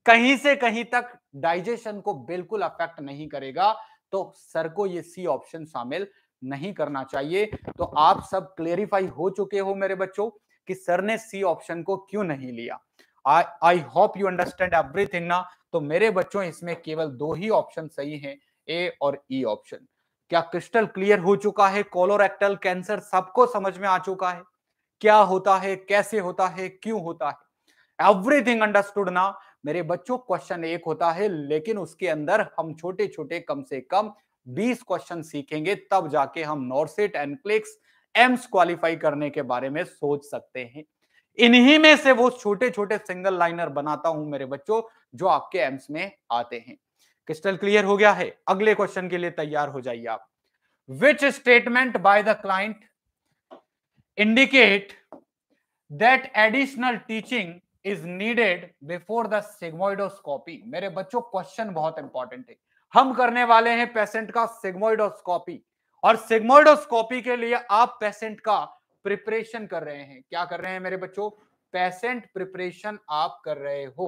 कहीं से कहीं तक डाइजेशन को बिल्कुल अफेक्ट नहीं करेगा तो सर को ये सी ऑप्शन शामिल नहीं करना चाहिए तो आप सब क्लेरिफाई हो चुके हो मेरे बच्चों कि सर ने सी ऑप्शन को क्यों नहीं लिया I hope you understand everything ना तो मेरे बच्चों इसमें केवल दो ही ऑप्शन सही हैं ए और ई e ऑप्शन क्या क्रिस्टल क्लियर हो चुका है कोलोरेक्टल कैंसर सबको समझ में आ चुका है क्या होता है कैसे होता है क्यों होता है एवरीथिंग अंडरस्टूड ना मेरे बच्चों क्वेश्चन एक होता है लेकिन उसके अंदर हम छोटे छोटे कम से कम 20 क्वेश्चन सीखेंगे तब जाके हम नॉर्सेट एंड क्लिक्स एम्स क्वालिफाई करने के बारे में सोच सकते हैं इन्हीं में से वो छोटे छोटे सिंगल लाइनर बनाता हूं मेरे बच्चों जो आपके एम्स में आते हैं क्रिस्टल क्लियर हो गया है अगले क्वेश्चन के लिए तैयार हो जाइए आप which statement by the client indicate that additional teaching is needed before the sigmoidoscopy मेरे बच्चों क्वेश्चन बहुत इंपॉर्टेंट है हम करने वाले हैं पेशेंट का सिग्मोइडोस्कोपी और सिग्मोडोस्कोपी के लिए आप पेशेंट का प्रिपरेशन कर रहे हैं क्या कर रहे हैं मेरे बच्चों पेशेंट प्रिपरेशन आप कर रहे हो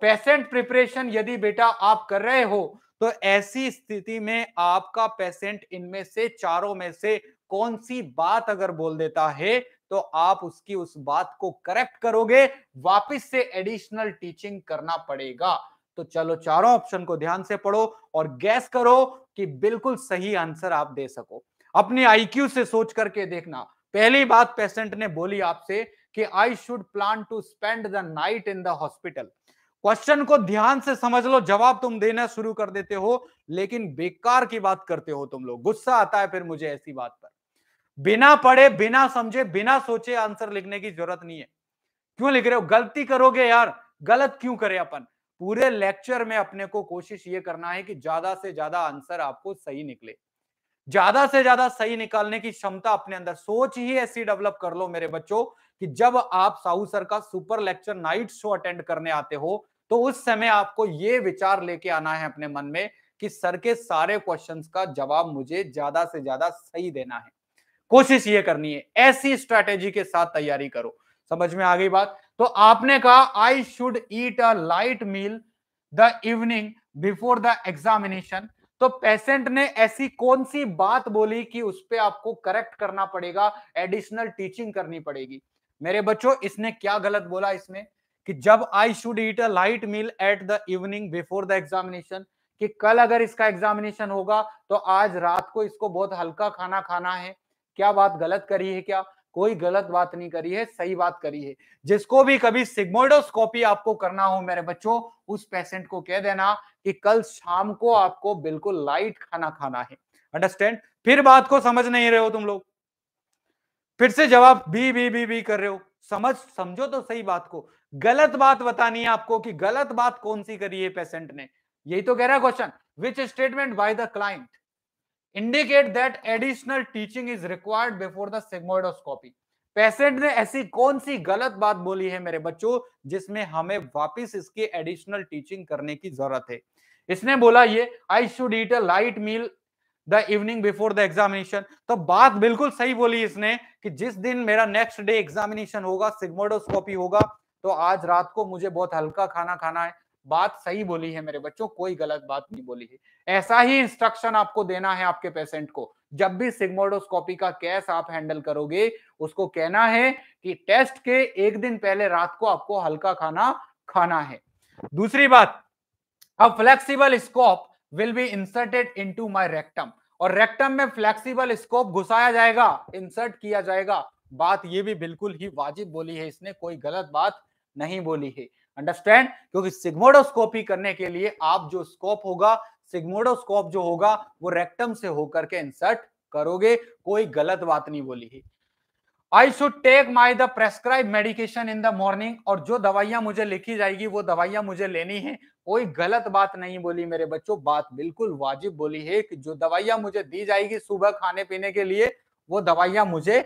पेशेंट प्रिपरेशन यदि बेटा आप कर रहे हो तो ऐसी स्थिति में आपका पेशेंट इनमें से चारों में से कौन सी बात अगर बोल देता है तो आप उसकी उस बात को करेक्ट करोगे वापस से एडिशनल टीचिंग करना पड़ेगा तो चलो चारों ऑप्शन को ध्यान से पढ़ो और गैस करो कि बिल्कुल सही आंसर आप दे सको अपने आईक्यू से सोच करके देखना पहली बात पेशेंट ने बोली आपसे कि I should plan to spend the night in the hospital question को ध्यान से समझ लो जवाब तुम देना शुरू कर देते हो लेकिन बेकार की बात करते हो तुम लोग गुस्सा आता है फिर मुझे ऐसी बात पर बिना पढ़े बिना समझे बिना सोचे आंसर लिखने की जरूरत नहीं है क्यों लिख रहे हो गलती करोगे यार गलत क्यों करे अपन पूरे लेक्चर में अपने को कोशिश ये करना है कि ज्यादा से ज्यादा आंसर आपको सही निकले ज्यादा से ज्यादा सही निकालने की क्षमता अपने अंदर सोच ही ऐसी डेवलप कर लो मेरे बच्चों कि जब आप साहू सर का super lecture night show attend करने आते हो तो उस समय आपको ये विचार लेके आना है अपने मन में कि सर के सारे क्वेश्चंस का जवाब मुझे ज्यादा से ज्यादा सही देना है कोशिश ये करनी है ऐसी स्ट्रैटेजी के साथ तैयारी करो समझ में आ गई बात तो आपने कहा I should eat a light meal the evening before the examination तो पेशेंट ने ऐसी कौन सी बात बोली कि उस पर आपको करेक्ट करना पड़ेगा एडिशनल टीचिंग करनी पड़ेगी मेरे बच्चों इसने क्या गलत बोला इसमें कि जब I should eat a light meal at the evening before the examination कि कल अगर इसका एग्जामिनेशन होगा तो आज रात को इसको बहुत हल्का खाना खाना है क्या बात गलत करी है क्या कोई गलत बात नहीं करी है सही बात करी है जिसको भी कभी सिग्मोडोस्कोपी आपको करना हो मेरे बच्चों उस पेशेंट को कह देना कि कल शाम को आपको बिल्कुल लाइट खाना खाना है अंडरस्टैंड फिर बात को समझ नहीं रहे हो तुम लोग फिर से जवाब बी बी बी बी कर रहे हो समझ समझो तो सही बात को गलत बात बतानी है आपको कि गलत बात कौन सी करी है पेशेंट ने यही तो कह रहा है question which statement by the client indicate that additional teaching is required before the sigmoidoscopy patient ने ऐसी कौन सी गलत बात बोली है मेरे बच्चों जिसमें हमें वापस इसकी एडिशनल टीचिंग करने की जरूरत है इसने बोला ये I should eat a light meal the evening before the examination तो बात बिल्कुल सही बोली इसने कि जिस दिन मेरा नेक्स्ट डे एग्जामिनेशन होगा सिग्मोडोस्कोपी होगा तो आज रात को मुझे बहुत हल्का खाना खाना है बात सही बोली है मेरे बच्चों कोई गलत बात नहीं बोली है ऐसा ही इंस्ट्रक्शन आपको देना है आपके पेशेंट को जब भी सिग्मोडोस्कोपी का केस आप हैंडल करोगे उसको कहना है कि टेस्ट के एक दिन पहले रात को आपको हल्का खाना खाना है दूसरी बात अब flexible scope will be inserted into rectum और रेक्टम में फ्लेक्सिबल स्कोप घुसाया जाएगा इंसर्ट किया जाएगा बात यह भी बिल्कुल ही वाजिब बोली है इसने कोई गलत बात नहीं बोली है अंडरस्टैंड क्योंकि सिग्मोडोस्कोपी करने के लिए आप जो स्कोप होगा सिग्मोडोस्कोप जो होगा वो रेक्टम से होकर के इंसर्ट करोगे कोई गलत बात नहीं बोली है I should take my the prescribe medication in the morning और जो दवाइयां मुझे लिखी जाएगी वो दवाइयां मुझे लेनी है कोई गलत बात नहीं बोली मेरे बच्चों बात बिल्कुल वाजिब बोली है कि जो दवाइयां मुझे दी जाएगी सुबह खाने पीने के लिए वो दवाइयां मुझे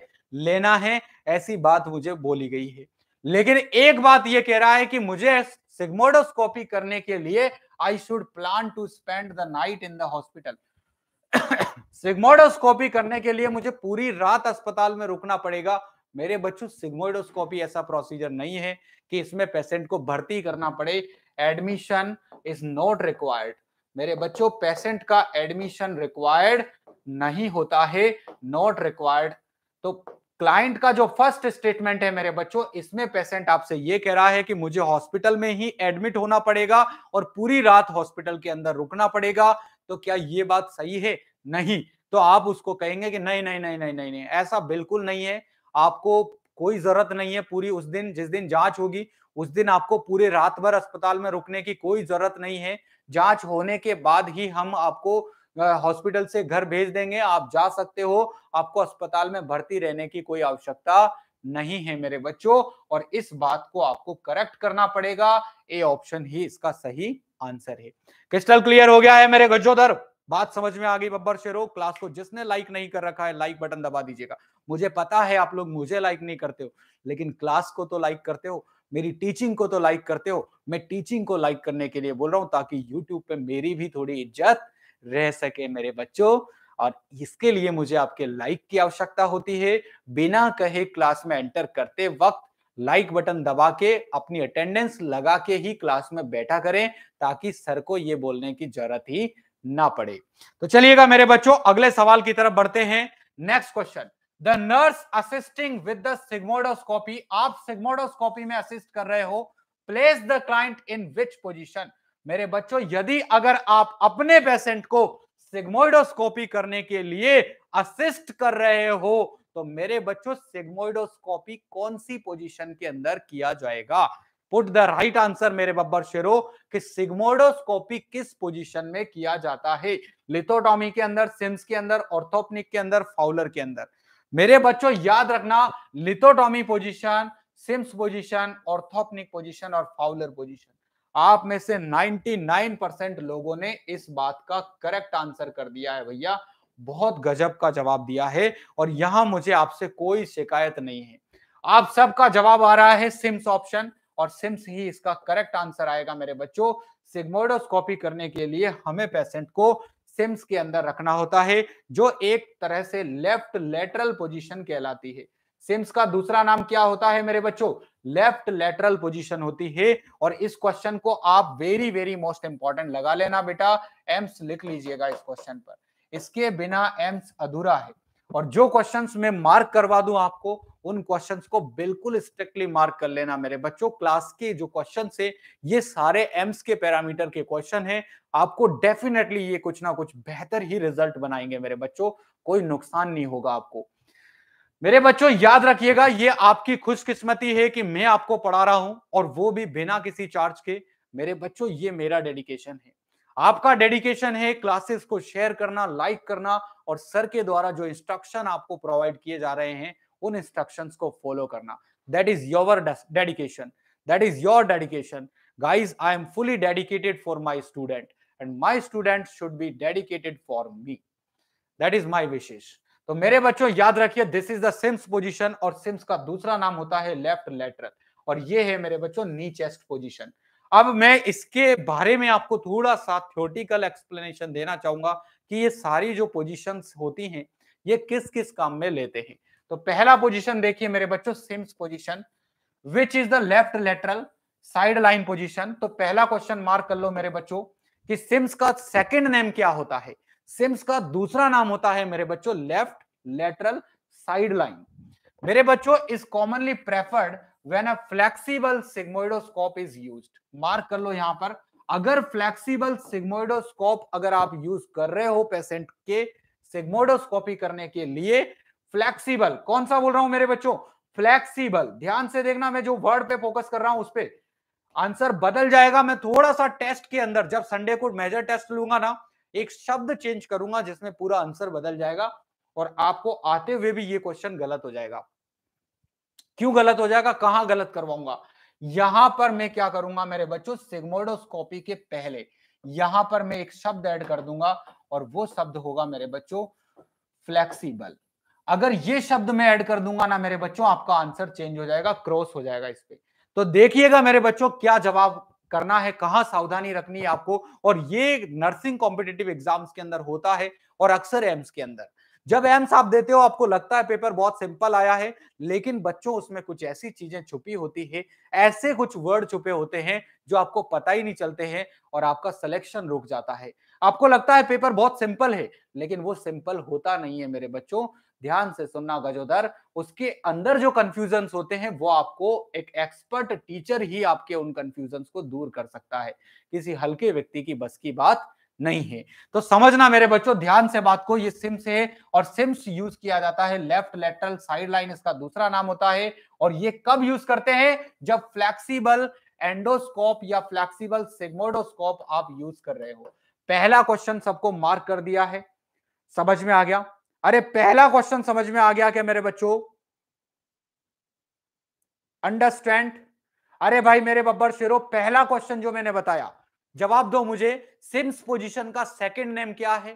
लेना है ऐसी बात मुझे बोली गई है लेकिन एक बात यह कह रहा है कि मुझे सिग्मोडोस्कोपी करने के लिए I should plan to spend the night in the hospital sigmoidoscopy करने के लिए मुझे पूरी रात अस्पताल में रुकना पड़ेगा मेरे बच्चों सिग्मोडोस्कोपी ऐसा प्रोसीजर नहीं है कि इसमें पेशेंट को भर्ती करना पड़े एडमिशन इज नॉट रिक्वायर्ड मेरे बच्चों पेशेंट का एडमिशन रिक्वायर्ड नहीं होता है नॉट रिक्वायर्ड तो क्लाइंट का जो फर्स्ट स्टेटमेंट है मेरे बच्चों इसमें पेशेंट आपसे ये कह रहा है कि मुझे हॉस्पिटल में ही एडमिट होना पड़ेगा और पूरी रात हॉस्पिटल के अंदर रुकना पड़ेगा तो क्या ये बात सही है नहीं तो आप उसको कहेंगे कि नहीं नहीं नहीं नहीं नहीं नहीं ऐसा बिल्कुल नहीं है आपको कोई जरूरत नहीं है पूरी उस दिन जिस दिन जांच होगी उस दिन आपको पूरे रात भर अस्पताल में रुकने की कोई जरूरत नहीं है जांच होने के बाद ही हम आपको हॉस्पिटल से घर भेज देंगे आप जा सकते हो आपको अस्पताल में भर्ती रहने की कोई आवश्यकता नहीं है मेरे बच्चों और इस बात को आपको करेक्ट करना पड़ेगा ए ऑप्शन ही इसका सही आंसर है क्रिस्टल क्लियर हो गया है मेरे गजोधर बात समझ में आ गई बब्बर शेरो क्लास को जिसने लाइक नहीं कर रखा है लाइक बटन दबा दीजिएगा मुझे पता है आप लोग मुझे लाइक नहीं करते हो लेकिन क्लास को तो लाइक करते हो मेरी टीचिंग को तो लाइक करते हो मैं टीचिंग को लाइक करने के लिए बोल रहा हूं ताकि यूट्यूब पे मेरी भी थोड़ी इज्जत रह सके मेरे बच्चों और इसके लिए मुझे आपके लाइक की आवश्यकता होती है बिना कहे क्लास में एंटर करते वक्त लाइक बटन दबा के अपनी अटेंडेंस लगा के ही क्लास में बैठा करें ताकि सर को यह बोलने की जरूरत ही ना पड़े तो चलिएगा मेरे बच्चों अगले सवाल की तरफ बढ़ते हैं next question the nurse assisting with the sigmoidoscopy आप सिग्मोडोस्कोपी में असिस्ट कर रहे हो place the client in which position मेरे बच्चों यदि अगर आप अपने पेशेंट को सिग्मोइडोस्कोपी करने के लिए असिस्ट कर रहे हो तो मेरे बच्चों सिग्मोइडोस्कोपी कौन सी पोजीशन के अंदर किया जाएगा पुट द राइट आंसर मेरे बब्बर शेरो कि सिग्मोइडोस्कोपी किस पोजीशन में किया जाता है लिथोटॉमी के अंदर सिम्स के अंदर ऑर्थोपनिक के अंदर फाउलर के अंदर मेरे बच्चों याद रखना lithotomy position Sims position orthopnoeic position और फाउलर पोजीशन आप में से 99 परसेंट लोगों ने इस बात का करेक्ट आंसर कर दिया है भैया बहुत गजब का जवाब दिया है और यहां मुझे आपसे कोई शिकायत नहीं है आप सबका जवाब आ रहा है सिम्स ऑप्शन और सिम्स ही इसका करेक्ट आंसर आएगा मेरे बच्चों सिग्मोडोस्कोपी करने के लिए हमें पेशेंट को सिम्स के अंदर रखना होता है जो एक तरह से लेफ्ट लेटरल पोजिशन कहलाती है सिम्स का दूसरा नाम क्या होता है मेरे बच्चों लेफ्ट लेटरल पोजीशन होती है और इस क्वेश्चन को आप वेरी वेरी मोस्ट इंपॉर्टेंट लगा लेना बेटा एम्स लिख लीजिएगा इस क्वेश्चन पर इसके बिना एम्स अधूरा है और जो क्वेश्चंस में मार्क करवा दू आपको उन क्वेश्चंस को बिल्कुल स्ट्रिक्टली मार्क कर लेना मेरे बच्चों क्लास के जो क्वेश्चन है ये सारे एम्स के पैरामीटर के क्वेश्चन है आपको डेफिनेटली ये कुछ ना कुछ बेहतर ही रिजल्ट बनाएंगे मेरे बच्चों कोई नुकसान नहीं होगा आपको मेरे बच्चों याद रखिएगा ये आपकी खुशकिस्मती है कि मैं आपको पढ़ा रहा हूं और वो भी बिना किसी चार्ज के मेरे बच्चों ये मेरा डेडिकेशन है आपका डेडिकेशन है क्लासेस को शेयर करना लाइक करना और सर के द्वारा जो इंस्ट्रक्शन आपको प्रोवाइड किए जा रहे हैं उन इंस्ट्रक्शन को फॉलो करना that is your dedication that is your dedication guys I am fully dedicated for my student and my student should be dedicated for me that is my विशेष तो मेरे बच्चों याद रखिए this is the Sims position और सिम्स का दूसरा नाम होता है लेफ्ट लेटरल और ये है मेरे बच्चों नी चेस्ट पोजीशन अब मैं इसके बारे में आपको थोड़ा सा थ्योटिकल एक्सप्लेनेशन देना चाहूंगा कि ये सारी जो पोजीशंस होती हैं ये किस किस काम में लेते हैं तो पहला पोजीशन देखिए मेरे बच्चों Sims position which is the left lateral side line position तो पहला क्वेश्चन मार्क कर लो मेरे बच्चों कि सिम्स का सेकेंड नेम क्या होता है सिम्स का दूसरा नाम होता है मेरे बच्चों लेफ्ट लेटरल साइड लाइन मेरे बच्चों is commonly preferred when a flexible sigmoidoscope is used mark कर लो यहां पर अगर फ्लेक्सिबल सिग्मोइडोस्कोप अगर आप यूज कर रहे हो पेशेंट के सिग्मोइडोस्कोपी करने के लिए फ्लेक्सिबल कौन सा बोल रहा हूं मेरे बच्चों फ्लेक्सिबल ध्यान से देखना मैं जो वर्ड पे फोकस कर रहा हूं उस पर आंसर बदल जाएगा मैं थोड़ा सा टेस्ट के अंदर जब संडे को मेजर टेस्ट लूंगा ना एक शब्द चेंज करूंगा जिसमें पूरा आंसर बदल जाएगा और आपको आते हुए भी ये क्वेश्चन गलत हो जाएगा क्यों गलत हो जाएगा कहां गलत करवाऊंगा यहां पर मैं क्या करूंगा मेरे बच्चों सिग्मोडोस्कोपी के पहले यहां पर मैं एक शब्द ऐड कर दूंगा और वो शब्द होगा मेरे बच्चों फ्लेक्सिबल अगर ये शब्द मैं ऐड कर दूंगा ना मेरे बच्चों आपका आंसर चेंज हो जाएगा क्रॉस हो जाएगा इस पर तो देखिएगा मेरे बच्चों क्या जवाब करना है कहाँ सावधानी रखनी है आपको और ये नर्सिंग कॉम्पिटेटिव एग्जाम्स के अंदर होता है और अक्सर एम्स के अंदर जब एम्स आप देते हो आपको लगता है पेपर बहुत सिंपल आया है लेकिन बच्चों उसमें कुछ ऐसी चीजें छुपी होती है ऐसे कुछ वर्ड छुपे होते हैं जो आपको पता ही नहीं चलते हैं और आपका सिलेक्शन रुक जाता है आपको लगता है पेपर बहुत सिंपल है लेकिन वो सिंपल होता नहीं है मेरे बच्चों ध्यान से सुनना गजोदर उसके अंदर जो कंफ्यूजन होते हैं वो आपको एक एक्सपर्ट टीचर ही आपके उन कंफ्यूजन को दूर कर सकता है किसी हल्के व्यक्ति की बस की बात नहीं है तो समझना मेरे बच्चों ध्यान से बात को ये सिम्स है और सिम्स यूज किया जाता है लेफ्ट लेटरल साइड लाइन इसका दूसरा नाम होता है और ये कब यूज करते हैं जब फ्लेक्सिबल एंडोस्कोप या फ्लेक्सिबल सिग्मोडोस्कोप आप यूज कर रहे हो पहला क्वेश्चन सबको मार्क कर दिया है समझ में आ गया अरे पहला क्वेश्चन समझ में आ गया क्या मेरे बच्चों अंडरस्टैंड अरे भाई मेरे बब्बर शेरो पहला क्वेश्चन जो मैंने बताया जवाब दो मुझे सिम्स पोजीशन का सेकंड नेम क्या है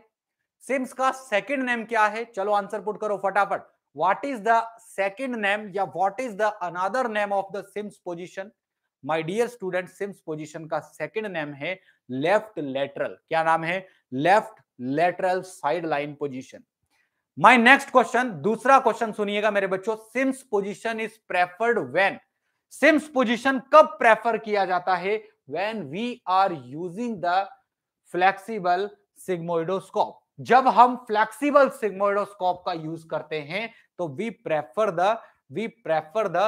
सिम्स का सेकंड नेम क्या है चलो आंसर पुट करो फटाफट what is the second name या what is the another name of the Sims position my dear student Sims position का सेकंड नेम है लेफ्ट लेटरल क्या नाम है left lateral side line position my next question दूसरा क्वेश्चन सुनिएगा मेरे बच्चों Sims position is preferred when Sims position कब प्रेफर किया जाता है when we are using the flexible sigmoidoscope जब हम फ्लेक्सिबल सिग्मोइडोस्कोप का यूज करते हैं तो we prefer the we prefer the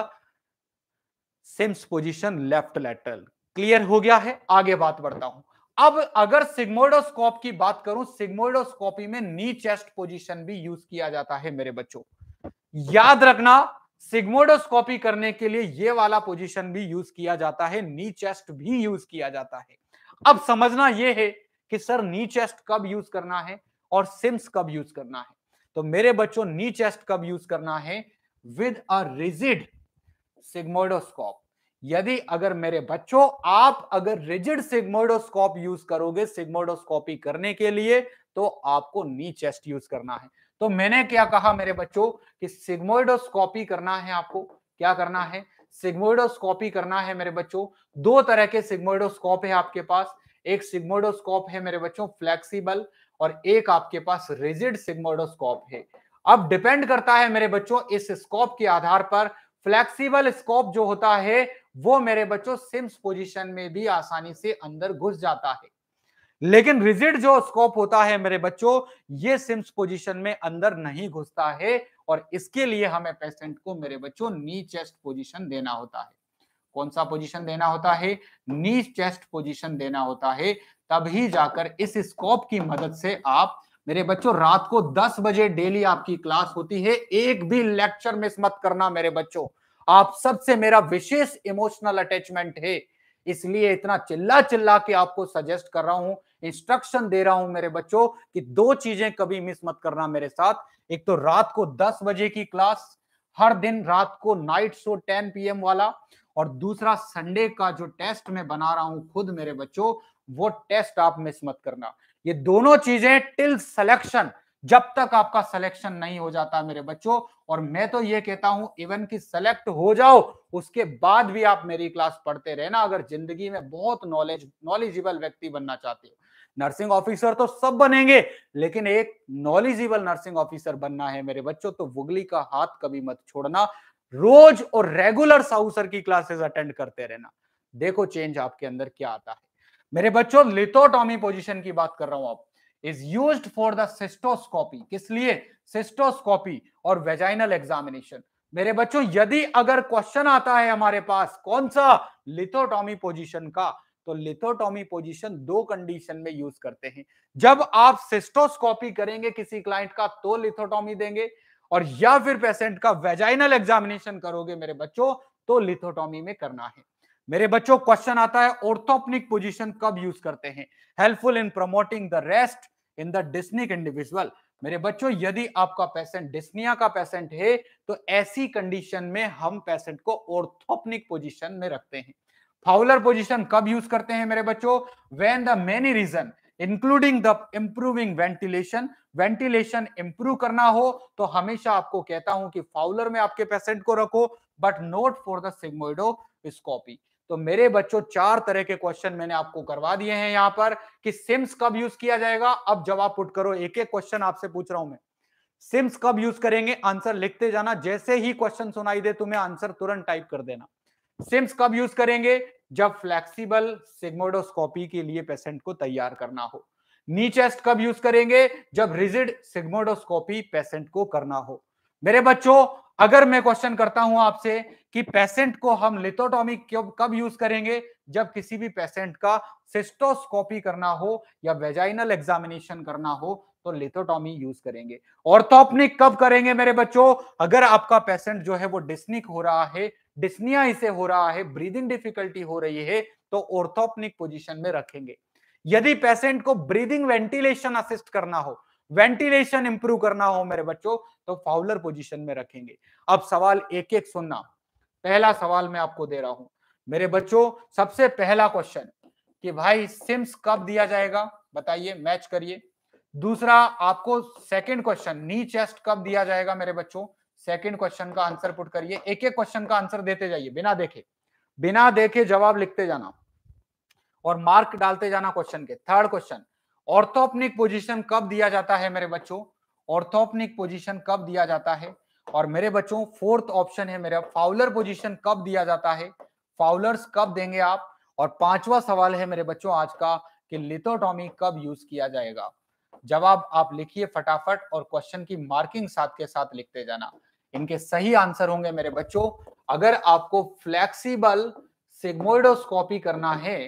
Sims position left lateral clear हो गया है आगे बात बढ़ता हूं अब अगर सिग्मोडोस्कोप की बात करूं सिग्मोडोस्कोपी में नी चेस्ट पोजीशन भी यूज किया जाता है मेरे बच्चों याद रखना सिग्मोडोस्कोपी करने के लिए ये वाला पोजीशन भी यूज किया जाता है नी चेस्ट भी यूज किया जाता है अब समझना यह है कि सर नी चेस्ट कब यूज करना है और सिम्स कब यूज करना है तो मेरे बच्चों नी चेस्ट कब यूज करना है विद अ रिजिड सिग्मोडोस्कोप यदि अगर मेरे बच्चों आप अगर रिजिड सिग्मोडोस्कोप यूज करोगे सिग्मोडोस्कोपी करने के लिए तो आपको नी चेस्ट यूज करना है तो मैंने क्या कहा मेरे बच्चों कि सिग्मोडोस्कोपी करना है आपको क्या करना है सिग्मोडोस्कोपी करना है मेरे बच्चों दो तरह के सिग्मोडोस्कोप है आपके पास एक सिग्मोडोस्कोप है मेरे बच्चों फ्लेक्सीबल और एक आपके पास रिजिड सिग्मोडोस्कोप है अब डिपेंड करता है मेरे बच्चों इस स्कोप के आधार पर फ्लेक्सिबल स्कोप जो होता है वो मेरे बच्चों सिम्स पोजीशन में भी आसानी से अंदर घुस जाता है लेकिन रिजिड जो स्कोप होता है मेरे बच्चों ये सिम्स पोजीशन में अंदर नहीं घुसता है और इसके लिए हमें पेशेंट को मेरे बच्चों नी चेस्ट पोजीशन देना होता है कौन सा पोजीशन देना होता है नी चेस्ट पोजीशन देना होता है तभी जाकर इस स्कोप की मदद से आप मेरे बच्चों रात को 10 बजे डेली आपकी क्लास होती है एक भी लेक्चर मिस मत करना मेरे बच्चों आप सबसे मेरा विशेष इमोशनल अटैचमेंट है इसलिए इतना चिल्ला चिल्ला के आपको सजेस्ट कर रहा हूं इंस्ट्रक्शन दे रहा हूं मेरे बच्चों कि दो चीजें कभी मिस मत करना मेरे साथ एक तो रात को 10 बजे की क्लास हर दिन रात को नाइट शो 10 पीएम वाला और दूसरा संडे का जो टेस्ट मैं बना रहा हूं खुद मेरे बच्चों वो टेस्ट आप मिस मत करना ये दोनों चीजें टिल सिलेक्शन जब तक आपका सिलेक्शन नहीं हो जाता मेरे बच्चों और मैं तो ये कहता हूं इवन की सेलेक्ट हो जाओ उसके बाद भी आप मेरी क्लास पढ़ते रहना अगर जिंदगी में बहुत नॉलेज नॉलेजेबल व्यक्ति बनना चाहते हो नर्सिंग ऑफिसर तो सब बनेंगे लेकिन एक नॉलेजेबल नर्सिंग ऑफिसर बनना है मेरे बच्चों तो वुगली का हाथ कभी मत छोड़ना रोज और रेगुलर साउसर की क्लासेस अटेंड करते रहना देखो चेंज आपके अंदर क्या आता है मेरे बच्चों लिथोटॉमी पोजीशन की बात कर रहा हूं आप is use for the cystoscopy किस लिए सिस्टोस्कोपी और वेजाइनल एग्जामिनेशन मेरे बच्चों यदि अगर क्वेश्चन आता है हमारे पास कौन सा लिथोटॉमी पोजीशन का तो लिथोटॉमी पोजीशन दो कंडीशन में यूज करते हैं जब आप सिस्टोस्कोपी करेंगे किसी क्लाइंट का तो लिथोटॉमी देंगे और या फिर पेशेंट का वेजाइनल एग्जामिनेशन करोगे मेरे बच्चों तो लिथोटॉमी में करना है मेरे बच्चों क्वेश्चन आता है ऑर्थोपनिक पोजीशन कब यूज करते हैं helpful in promoting the rest in the dyspnoeic individual मेरे बच्चों यदि आपका पेशेंट डिस्निया का पेशेंट है तो ऐसी कंडीशन में हम पेशेंट को ऑर्थोपनिक पोजीशन में रखते हैं फाउलर पोजीशन कब यूज करते हैं मेरे बच्चों when the many reason including the improving ventilation ventilation improve करना हो तो हमेशा आपको कहता हूं कि फाउलर में आपके पेशेंट को रखो but not for the sigmoidoscopy तो मेरे बच्चों चार तरह के क्वेश्चन मैंने आपको करवा दिए हैं यहाँ पर कि सिम्स कब यूज किया जाएगा अब जवाब पुट करो एक एक क्वेश्चन आपसे पूछ रहा हूं मैं सिम्स कब यूज करेंगे आंसर लिखते जाना जैसे ही क्वेश्चन सुनाई दे तुम्हें आंसर तुरंत टाइप कर देना सिम्स कब यूज करेंगे जब फ्लेक्सिबल सिग्मोडोस्कोपी के लिए पेशेंट को तैयार करना हो नी चेस्ट कब यूज करेंगे जब रिजिड सिग्मोडोस्कोपी पेशेंट को करना हो मेरे बच्चों अगर मैं क्वेश्चन करता हूं आपसे कि पेशेंट को हम लिथोटॉमी कब यूज करेंगे जब किसी भी पेशेंट का सिस्टोस्कोपी करना हो या वेजाइनल एग्जामिनेशन करना हो तो लिथोटॉमी यूज करेंगे ऑर्थोपनिक कब करेंगे मेरे बच्चों अगर आपका पेशेंट जो है वो डिस्निक हो रहा है डिस्निया इसे हो रहा है ब्रीदिंग डिफिकल्टी हो रही है तो ऑर्थोपनिक पोजिशन में रखेंगे यदि पेशेंट को ब्रीदिंग वेंटिलेशन असिस्ट करना हो वेंटिलेशन इंप्रूव करना हो मेरे बच्चों तो फाउलर पोजीशन में रखेंगे अब सवाल एक एक सुनना पहला सवाल मैं आपको दे रहा हूं मेरे बच्चों सबसे पहला क्वेश्चन कि भाई सिम्स कब दिया जाएगा बताइए मैच करिए दूसरा आपको सेकंड क्वेश्चन नी चेस्ट कब दिया जाएगा मेरे बच्चों सेकंड क्वेश्चन का आंसर पुट करिए एक एक क्वेश्चन का आंसर देते जाइए बिना देखे बिना देखे जवाब लिखते जाना और मार्क डालते जाना क्वेश्चन के थर्ड क्वेश्चन ऑर्थोपनिक पोजिशन कब दिया जाता है मेरे बच्चों ऑर्थोपनिक पोजिशन कब दिया जाता है और मेरे बच्चों फोर्थ ऑप्शन है मेरा फाउलर पोजीशन कब दिया जाता है फाउलर्स कब देंगे आप और पांचवा सवाल है मेरे बच्चों आज का कि लिथोटॉमी कब यूज किया जाएगा जवाब आप लिखिए फटाफट और क्वेश्चन की मार्किंग साथ के साथ लिखते जाना इनके सही आंसर होंगे मेरे बच्चों अगर आपको फ्लेक्सिबल सिग्मोइडोस्कॉपी करना है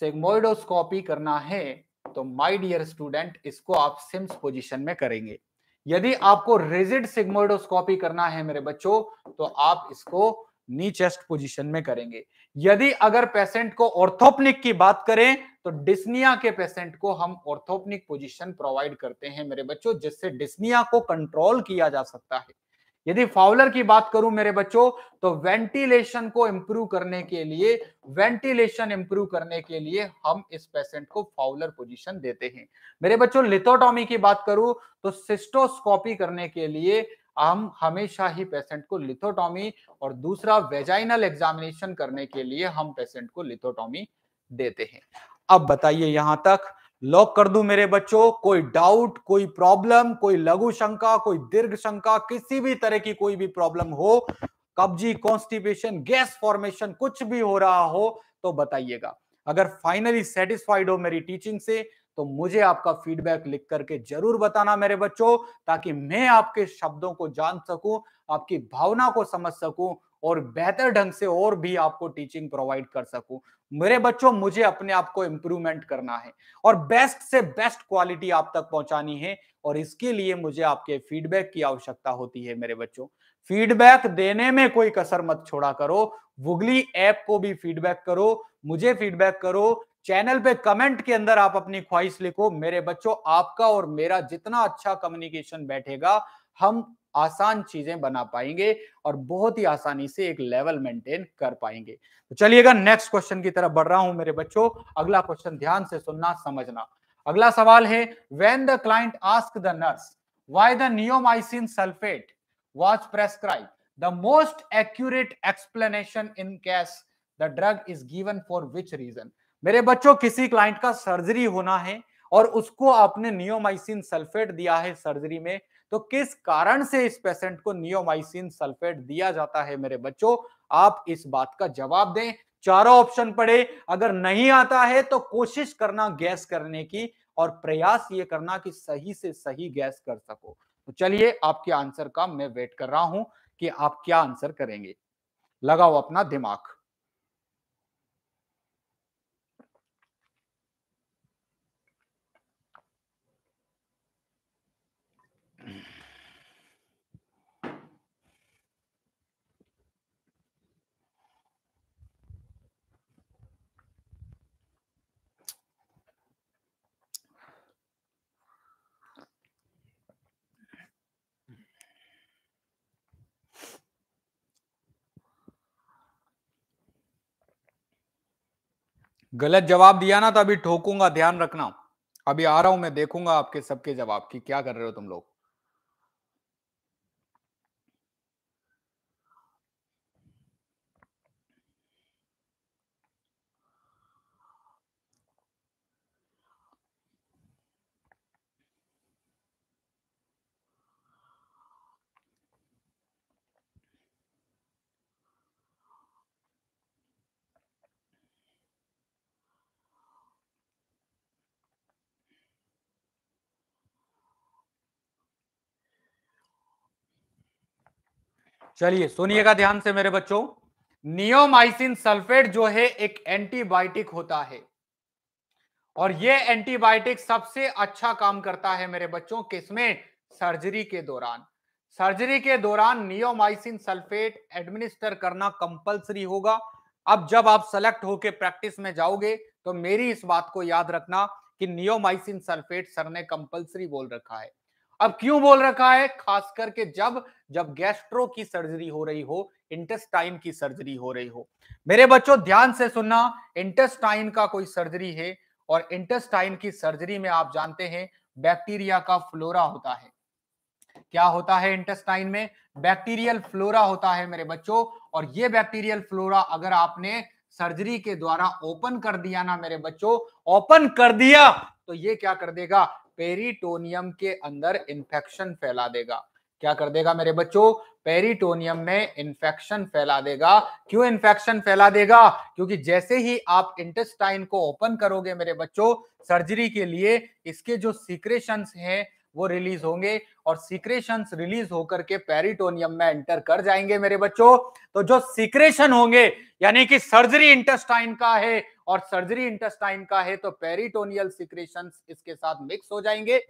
सेगमोइडोस्कॉपी करना है तो माय डियर स्टूडेंट इसको आप सिम्स पोजीशन में करेंगे यदि आपको रिजिड सिग्मोइडोस्कोपी करना है मेरे बच्चों तो आप इसको नी चेस्ट पोजीशन में करेंगे यदि अगर पेशेंट को ऑर्थोपनिक की बात करें तो डिस्निया के पेशेंट को हम ऑर्थोपनिक पोजीशन प्रोवाइड करते हैं मेरे बच्चों जिससे डिस्निया को कंट्रोल किया जा सकता है यदि फाउलर की बात करूं मेरे बच्चों तो वेंटिलेशन को इंप्रूव करने के लिए वेंटिलेशन इंप्रूव करने के लिए हम इस पेशेंट को फाउलर पोजीशन देते हैं मेरे बच्चों लिथोटॉमी की बात करूं तो सिस्टोस्कोपी करने के लिए हम हमेशा ही पेशेंट को लिथोटॉमी और दूसरा वेजाइनल एग्जामिनेशन करने के लिए हम पेशेंट को लिथोटॉमी देते हैं अब बताइए यहां तक लॉक कर दू मेरे बच्चों कोई डाउट कोई प्रॉब्लम कोई लघु शंका कोई दीर्घ शंका किसी भी तरह की कोई भी प्रॉब्लम हो कब्जी कॉन्स्टिपेशन गैस फॉर्मेशन कुछ भी हो रहा हो तो बताइएगा अगर फाइनली सेटिस्फाइड हो मेरी टीचिंग से तो मुझे आपका फीडबैक लिख करके जरूर बताना मेरे बच्चों ताकि मैं आपके शब्दों को जान सकूं आपकी भावना को समझ सकूं और बेहतर ढंग से और भी आपको टीचिंग प्रोवाइड कर सकूं मेरे बच्चों मुझे अपने आप को इम्प्रूवमेंट करना है और बेस्ट से बेस्ट क्वालिटी आप तक पहुंचानी है और इसके लिए मुझे आपके फीडबैक की आवश्यकता होती है मेरे बच्चों फीडबैक देने में कोई कसर मत छोड़ा करो वुगली ऐप को भी फीडबैक करो मुझे फीडबैक करो चैनल पे कमेंट के अंदर आप अपनी ख्वाहिश लिखो मेरे बच्चों आपका और मेरा जितना अच्छा कम्युनिकेशन बैठेगा हम आसान चीजें बना पाएंगे और बहुत ही आसानी से एक लेवल मेंटेन कर पाएंगे तो चलिएगा नेक्स्ट क्वेश्चन की तरफ बढ़ रहा हूं मेरे बच्चों अगला क्वेश्चन ध्यान से सुनना समझना अगला सवाल है when the client ask the nurse why the neomycin sulphate was prescribe the most accurate explanation in case the drug is given for which reason मेरे बच्चों किसी क्लाइंट का सर्जरी होना है और उसको आपने नियोमाइसिन सल्फेट दिया है सर्जरी में तो किस कारण से इस पेशेंट को नियोमाइसिन सल्फेट दिया जाता है मेरे बच्चों आप इस बात का जवाब दें चारों ऑप्शन पढ़े अगर नहीं आता है तो कोशिश करना गैस करने की और प्रयास ये करना कि सही से सही गैस कर सको तो चलिए आपके आंसर का मैं वेट कर रहा हूं कि आप क्या आंसर करेंगे लगाओ अपना दिमाग गलत जवाब दिया ना तो अभी ठोकूंगा ध्यान रखना अभी आ रहा हूं मैं देखूंगा आपके सबके जवाब की क्या कर रहे हो तुम लोग चलिए सुनिएगा ध्यान से मेरे बच्चों नियोमाइसिन सल्फेट जो है एक एंटीबायोटिक होता है और यह एंटीबायोटिक सबसे अच्छा काम करता है मेरे बच्चों किसमें सर्जरी के दौरान सर्जरी के दौरान नियोमाइसिन सल्फेट एडमिनिस्टर करना कंपलसरी होगा अब जब आप सेलेक्ट होके प्रैक्टिस में जाओगे तो मेरी इस बात को याद रखना कि नियोमाइसिन सल्फेट सर ने कंपलसरी बोल रखा है अब क्यों बोल रखा है खास करके जब जब गैस्ट्रो की सर्जरी हो रही हो इंटेस्टाइन की सर्जरी हो रही हो मेरे बच्चों ध्यान से सुनना इंटेस्टाइन का कोई सर्जरी है और इंटेस्टाइन की सर्जरी में आप जानते हैं बैक्टीरिया का फ्लोरा होता है क्या होता है इंटेस्टाइन में बैक्टीरियल फ्लोरा होता है मेरे बच्चों और ये बैक्टीरियल फ्लोरा अगर आपने सर्जरी के द्वारा ओपन कर दिया ना मेरे बच्चों ओपन कर दिया तो ये क्या कर देगा पेरिटोनियम के अंदर इन्फेक्शन फैला देगा क्या कर देगा मेरे बच्चों पेरिटोनियम में इंफेक्शन फैला देगा क्यों इंफेक्शन फैला देगा क्योंकि जैसे ही आप इंटेस्टाइन को ओपन करोगे मेरे बच्चों सर्जरी के लिए इसके जो सीक्रेशन हैं वो रिलीज होंगे और सीक्रेशन रिलीज होकर के पेरिटोनियम में एंटर कर जाएंगे मेरे बच्चों तो जो सीक्रेशन होंगे यानी कि सर्जरी इंटेस्टाइन का है और सर्जरी इंटेस्टाइन का है तो पेरिटोनियल सिक्रेशन इसके साथ मिक्स हो जाएंगे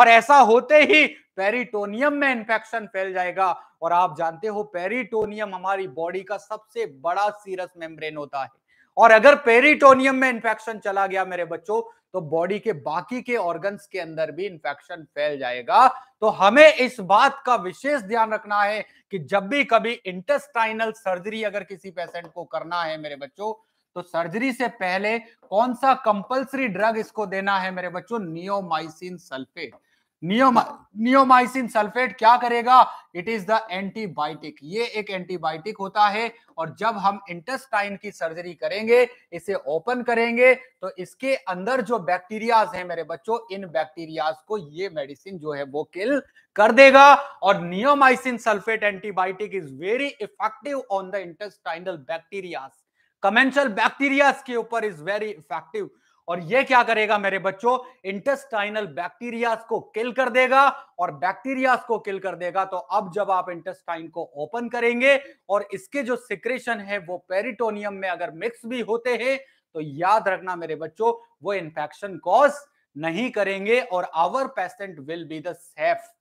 और ऐसा होते ही पेरिटोनियम में इंफेक्शन फैल जाएगा और आप जानते हो पेरिटोनियम हमारी बॉडी का सबसे बड़ा सीरस मेम्ब्रेन होता है और अगर पेरिटोनियम में इंफेक्शन चला गया मेरे बच्चों तो बॉडी के बाकी के ऑर्गन्स के अंदर भी इंफेक्शन फैल जाएगा तो हमें इस बात का विशेष ध्यान रखना है कि जब भी कभी इंटेस्टाइनल सर्जरी अगर किसी पेशेंट को करना है मेरे बच्चों तो सर्जरी से पहले कौन सा कंपल्सरी ड्रग इसको देना है मेरे बच्चों नियोमाइसिन सल्फेट नियोमाइसिन सल्फेट क्या करेगा इट इज द एंटीबायोटिक ये एक एंटीबायोटिक होता है और जब हम इंटेस्टाइन की सर्जरी करेंगे इसे ओपन करेंगे तो इसके अंदर जो बैक्टीरियाज हैं मेरे बच्चों इन बैक्टीरियाज को ये मेडिसिन जो है वो किल कर देगा और neomycin sulphate antibiotic is very effective on the intestinal bacterias commensal bacteria के ऊपर इज वेरी इफेक्टिव और ये क्या करेगा मेरे बच्चों इंटेस्टाइनल बैक्टीरिया को किल कर देगा और बैक्टीरिया को किल कर देगा तो अब जब आप इंटेस्टाइन को ओपन करेंगे और इसके जो सिक्रेशन है वो पेरिटोनियम में अगर मिक्स भी होते हैं तो याद रखना मेरे बच्चों वो इंफेक्शन कॉज नहीं करेंगे और our patient will be the safe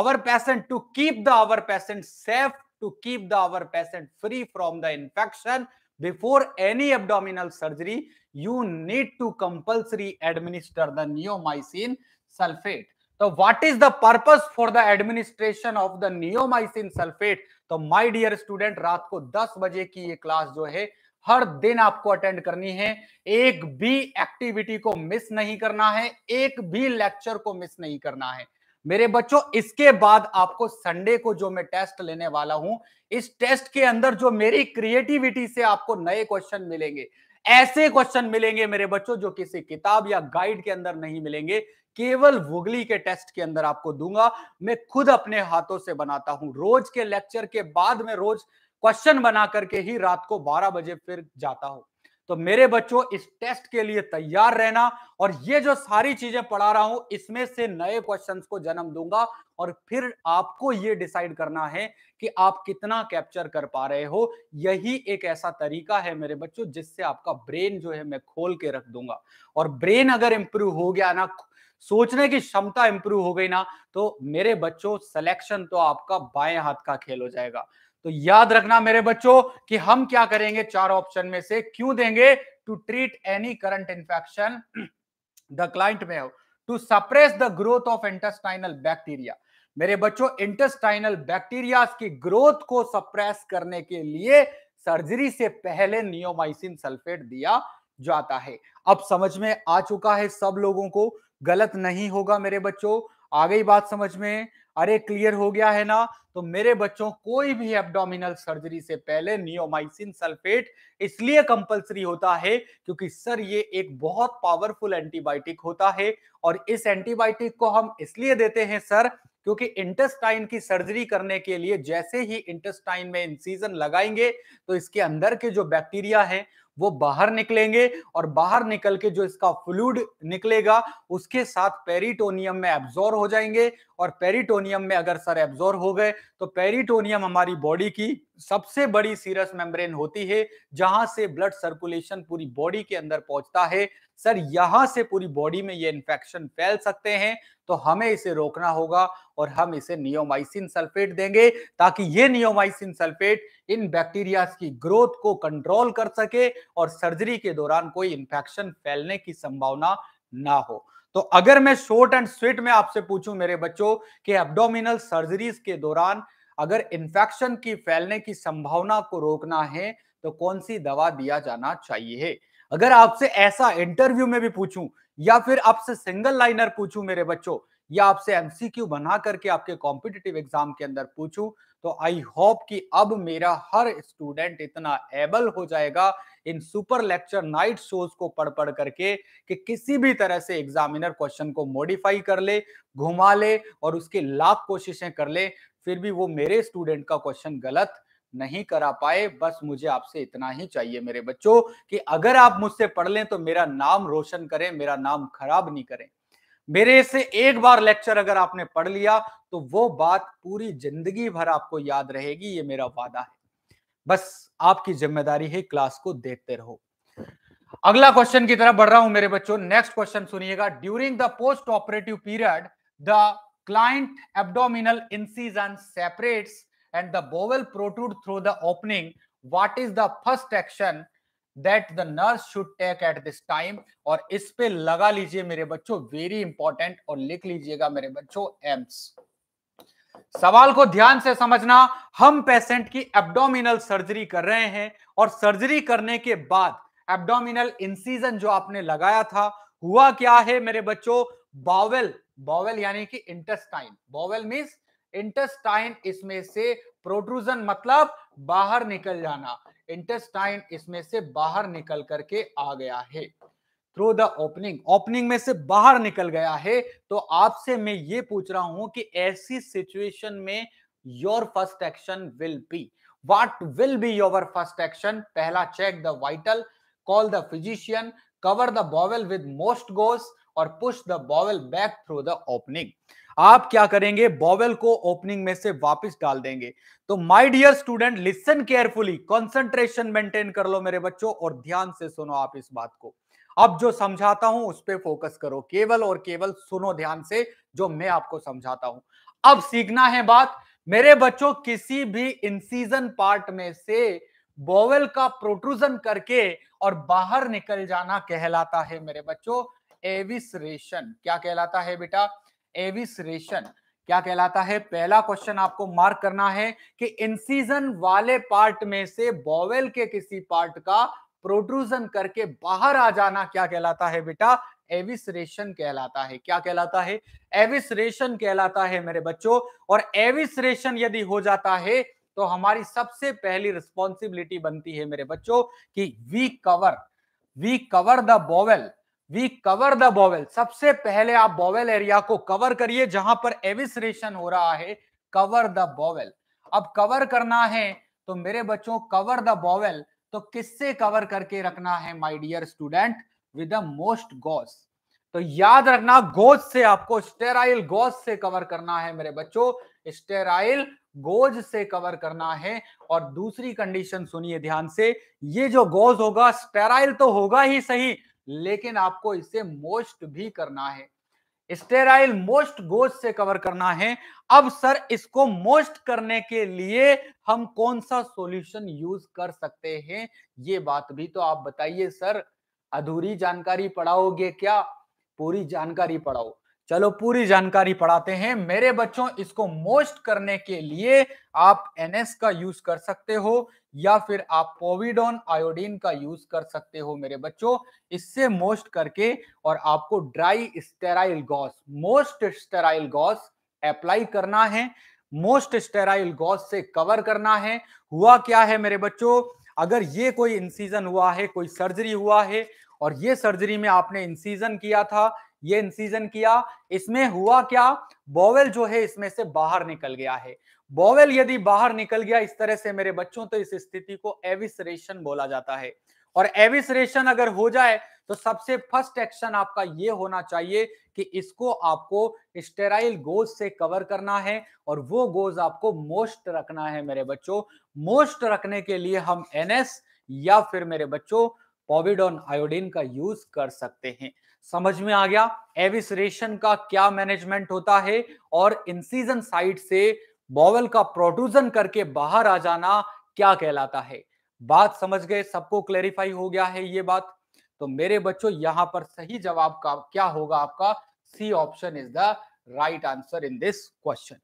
our patient to keep the our patient safe to keep the our patient free from the infection before any abdominal surgery you need to compulsory administer the neomycin sulphate तो what is the purpose for the administration of the neomycin sulphate तो माय डियर स्टूडेंट रात को 10 बजे की ये क्लास जो है हर दिन आपको अटेंड करनी है एक भी एक्टिविटी को मिस नहीं करना है एक भी लेक्चर को मिस नहीं करना है मेरे बच्चों इसके बाद आपको संडे को जो मैं टेस्ट लेने वाला हूं इस टेस्ट के अंदर जो मेरी क्रिएटिविटी से आपको नए क्वेश्चन मिलेंगे ऐसे क्वेश्चन मिलेंगे मेरे बच्चों जो किसी किताब या गाइड के अंदर नहीं मिलेंगे केवल वुगली के टेस्ट के अंदर आपको दूंगा मैं खुद अपने हाथों से बनाता हूं रोज के लेक्चर के बाद में रोज क्वेश्चन बना करके ही रात को 12 बजे फिर जाता हूं तो मेरे बच्चों इस टेस्ट के लिए तैयार रहना और ये जो सारी चीजें पढ़ा रहा हूं इसमें से नए क्वेश्चंस को जन्म दूंगा और फिर आपको ये डिसाइड करना है कि आप कितना कैप्चर कर पा रहे हो यही एक ऐसा तरीका है मेरे बच्चों जिससे आपका ब्रेन जो है मैं खोल के रख दूंगा और ब्रेन अगर इंप्रूव हो गया ना सोचने की क्षमता इंप्रूव हो गई ना तो मेरे बच्चों सिलेक्शन तो आपका बाएं हाथ का खेल हो जाएगा तो याद रखना मेरे बच्चों कि हम क्या करेंगे चार ऑप्शन में से क्यों देंगे to treat any current infection the client में to suppress the growth of intestinal bacteria मेरे बच्चों इंटेस्टाइनल बैक्टीरिया की ग्रोथ को सप्रेस करने के लिए सर्जरी से पहले नियोमाइसिन सल्फेट दिया जाता है अब समझ में आ चुका है सब लोगों को गलत नहीं होगा मेरे बच्चों आ गई बात समझ में अरे क्लियर हो गया है ना तो मेरे बच्चों कोई भी एब्डोमिनल सर्जरी से पहले नियोमाइसिन सल्फेट इसलिए कंपलसरी होता है क्योंकि सर ये एक बहुत पावरफुल एंटीबायोटिक होता है और इस एंटीबायोटिक को हम इसलिए देते हैं सर क्योंकि इंटेस्टाइन की सर्जरी करने के लिए जैसे ही इंटेस्टाइन में इंसीजन लगाएंगे तो इसके अंदर के जो बैक्टीरिया है वो बाहर निकलेंगे और बाहर निकल के जो इसका फ्लूड निकलेगा उसके साथ पेरिटोनियम में एब्जॉर्व हो जाएंगे और पेरिटोनियम में अगर सर एब्जॉर्व हो गए तो पेरिटोनियम हमारी बॉडी की सबसे बड़ी सीरस मेम्ब्रेन होती है जहां से ब्लड सर्कुलेशन पूरी बॉडी के अंदर पहुंचता है सर यहां से पूरी बॉडी में ये इंफेक्शन फैल सकते हैं तो हमें इसे रोकना होगा और हम इसे नियोमाइसिन सल्फेट देंगे ताकि ये नियोमाइसिन सल्फेट इन बैक्टीरिया की ग्रोथ को कंट्रोल कर सके और सर्जरी के दौरान कोई इन्फेक्शन फैलने की संभावना ना हो तो अगर मैं शॉर्ट एंड स्वीट में आपसे पूछूं मेरे बच्चों के एब्डोमिनल सर्जरीज के दौरान अगर इन्फेक्शन की फैलने की संभावना को रोकना है तो कौन सी दवा दिया जाना चाहिए अगर आपसे ऐसा इंटरव्यू में भी पूछूं या फिर आपसे सिंगल लाइनर पूछूं मेरे बच्चों या आपसे एमसीक्यू बना करके आपके कॉम्पिटेटिव एग्जाम के अंदर पूछूं तो आई होप कि अब मेरा हर स्टूडेंट इतना एबल हो जाएगा इन सुपर लेक्चर नाइट शोज को पढ़ पढ़ करके कि किसी भी तरह से एग्जामिनर क्वेश्चन को मॉडिफाई कर ले घुमा ले और उसकी लाख कोशिशें कर ले फिर भी वो मेरे स्टूडेंट का क्वेश्चन गलत नहीं करा पाए बस मुझे आपसे इतना ही चाहिए मेरे बच्चों कि अगर आप मुझसे पढ़ लें तो मेरा नाम रोशन करें मेरा नाम खराब नहीं करें मेरे से एक बार लेक्चर अगर आपने पढ़ लिया तो वो बात पूरी जिंदगी भर आपको याद रहेगी ये मेरा वादा है बस आपकी जिम्मेदारी है क्लास को देखते रहो अगला क्वेश्चन की तरफ बढ़ रहा हूं मेरे बच्चों नेक्स्ट क्वेश्चन सुनिएगा during the post operative period the client abdominal incision separates and the bowel protrude through the opening what is the first action that the nurse should take at this time और इस पे लगा लीजिए मेरे बच्चों वेरी इंपॉर्टेंट और लिख लीजिएगा मेरे बच्चों एम्स सवाल को ध्यान से समझना हम पेशेंट की एब्डोमिनल सर्जरी कर रहे हैं और सर्जरी करने के बाद एब्डोमिनल इंसीजन जो आपने लगाया था हुआ क्या है मेरे बच्चों बावेल बॉवेल यानी कि इंटेस्टाइन बॉवेल मीन्स इंटेस्टाइन इसमें से प्रोट्रूजन मतलब बाहर निकल जाना इंटेस्टाइन इसमें से बाहर निकल करके आ गया है थ्रू द ओपनिंग ओपनिंग में से बाहर निकल गया है तो आपसे मैं ये पूछ रहा हूं कि ऐसी सिचुएशन में your first action will be what will be your first action पहला check the vital call the physician cover the bowel with moist gauze और push the bowel back through the opening आप क्या करेंगे बॉवेल को ओपनिंग में से वापस डाल देंगे तो my dear student listen carefully concentration maintain कर लो मेरे बच्चों और ध्यान से सुनो आप इस बात को अब जो समझाता हूं उस पर फोकस करो केवल और केवल सुनो ध्यान से जो मैं आपको समझाता हूं अब सीखना है बात मेरे बच्चों किसी भी इनसीजन पार्ट में से बोवेल का प्रोट्रूजन करके और बाहर निकल जाना कहलाता है मेरे बच्चों एविसरेशन क्या कहलाता है बेटा एविसरेशन क्या कहलाता है पहला क्वेश्चन आपको मार्क करना है कि इंसीजन वाले पार्ट में से बॉवेल के किसी पार्ट का प्रोट्रूजन करके बाहर आ जाना क्या कहलाता है बेटा एविसरेशन कहलाता है क्या कहलाता है एविसरेशन कहलाता है मेरे बच्चों और एविसरेशन यदि हो जाता है तो हमारी सबसे पहली रिस्पॉन्सिबिलिटी बनती है मेरे बच्चों कि we cover we cover the bowel we cover the bowel सबसे पहले आप बॉवेल एरिया को कवर करिए जहां पर एविसरेशन हो रहा है कवर द बॉवेल अब कवर करना है तो मेरे बच्चों कवर द बॉवेल तो किससे कवर करके रखना है my dear student with moist gauze तो याद रखना गोज से आपको स्टेराइल गोज से कवर करना है मेरे बच्चों स्टेराइल गोज से कवर करना है और दूसरी कंडीशन सुनिए ध्यान से ये जो गोज होगा स्टेराइल तो होगा ही सही लेकिन आपको इसे मोस्ट भी करना है स्टेराइल मोस्ट गोज से कवर करना है अब सर इसको मोस्ट करने के लिए हम कौन सा सॉल्यूशन यूज कर सकते हैं ये बात भी तो आप बताइए सर अधूरी जानकारी पढ़ाओगे क्या पूरी जानकारी पढ़ाओ चलो पूरी जानकारी पढ़ाते हैं मेरे बच्चों इसको मोस्ट करने के लिए आप एनएस का यूज कर सकते हो या फिर आप पोविडोन आयोडीन का यूज कर सकते हो मेरे बच्चों इससे मोस्ट करके और आपको dry sterile gauze moist sterile gauze apply करना है मोस्ट स्टेराइल गॉस से कवर करना है हुआ क्या है मेरे बच्चों अगर ये कोई इंसीजन हुआ है कोई सर्जरी हुआ है और ये सर्जरी में आपने इंसीजन किया था ये इंसीजन किया इसमें हुआ क्या बॉवेल जो है इसमें से बाहर निकल गया है बॉवेल यदि बाहर निकल गया इस तरह से मेरे बच्चों तो इस स्थिति को एविसरेशन बोला जाता है और एविसरेशन अगर हो जाए तो सबसे फर्स्ट एक्शन आपका ये होना चाहिए कि इसको आपको स्टेराइल गोज से कवर करना है और वो गोज आपको मोस्ट रखना है मेरे बच्चों मोस्ट रखने के लिए हम एनएस या फिर मेरे बच्चों पॉविडोन आयोडीन का यूज कर सकते हैं समझ में आ गया एविसरेशन का क्या मैनेजमेंट होता है और इंसीजन साइड से बॉवल का प्रोट्रूजन करके बाहर आ जाना क्या कहलाता है बात समझ गए सबको क्लेरिफाई हो गया है ये बात तो मेरे बच्चों यहां पर सही जवाब का क्या होगा आपका C option is the right answer in this question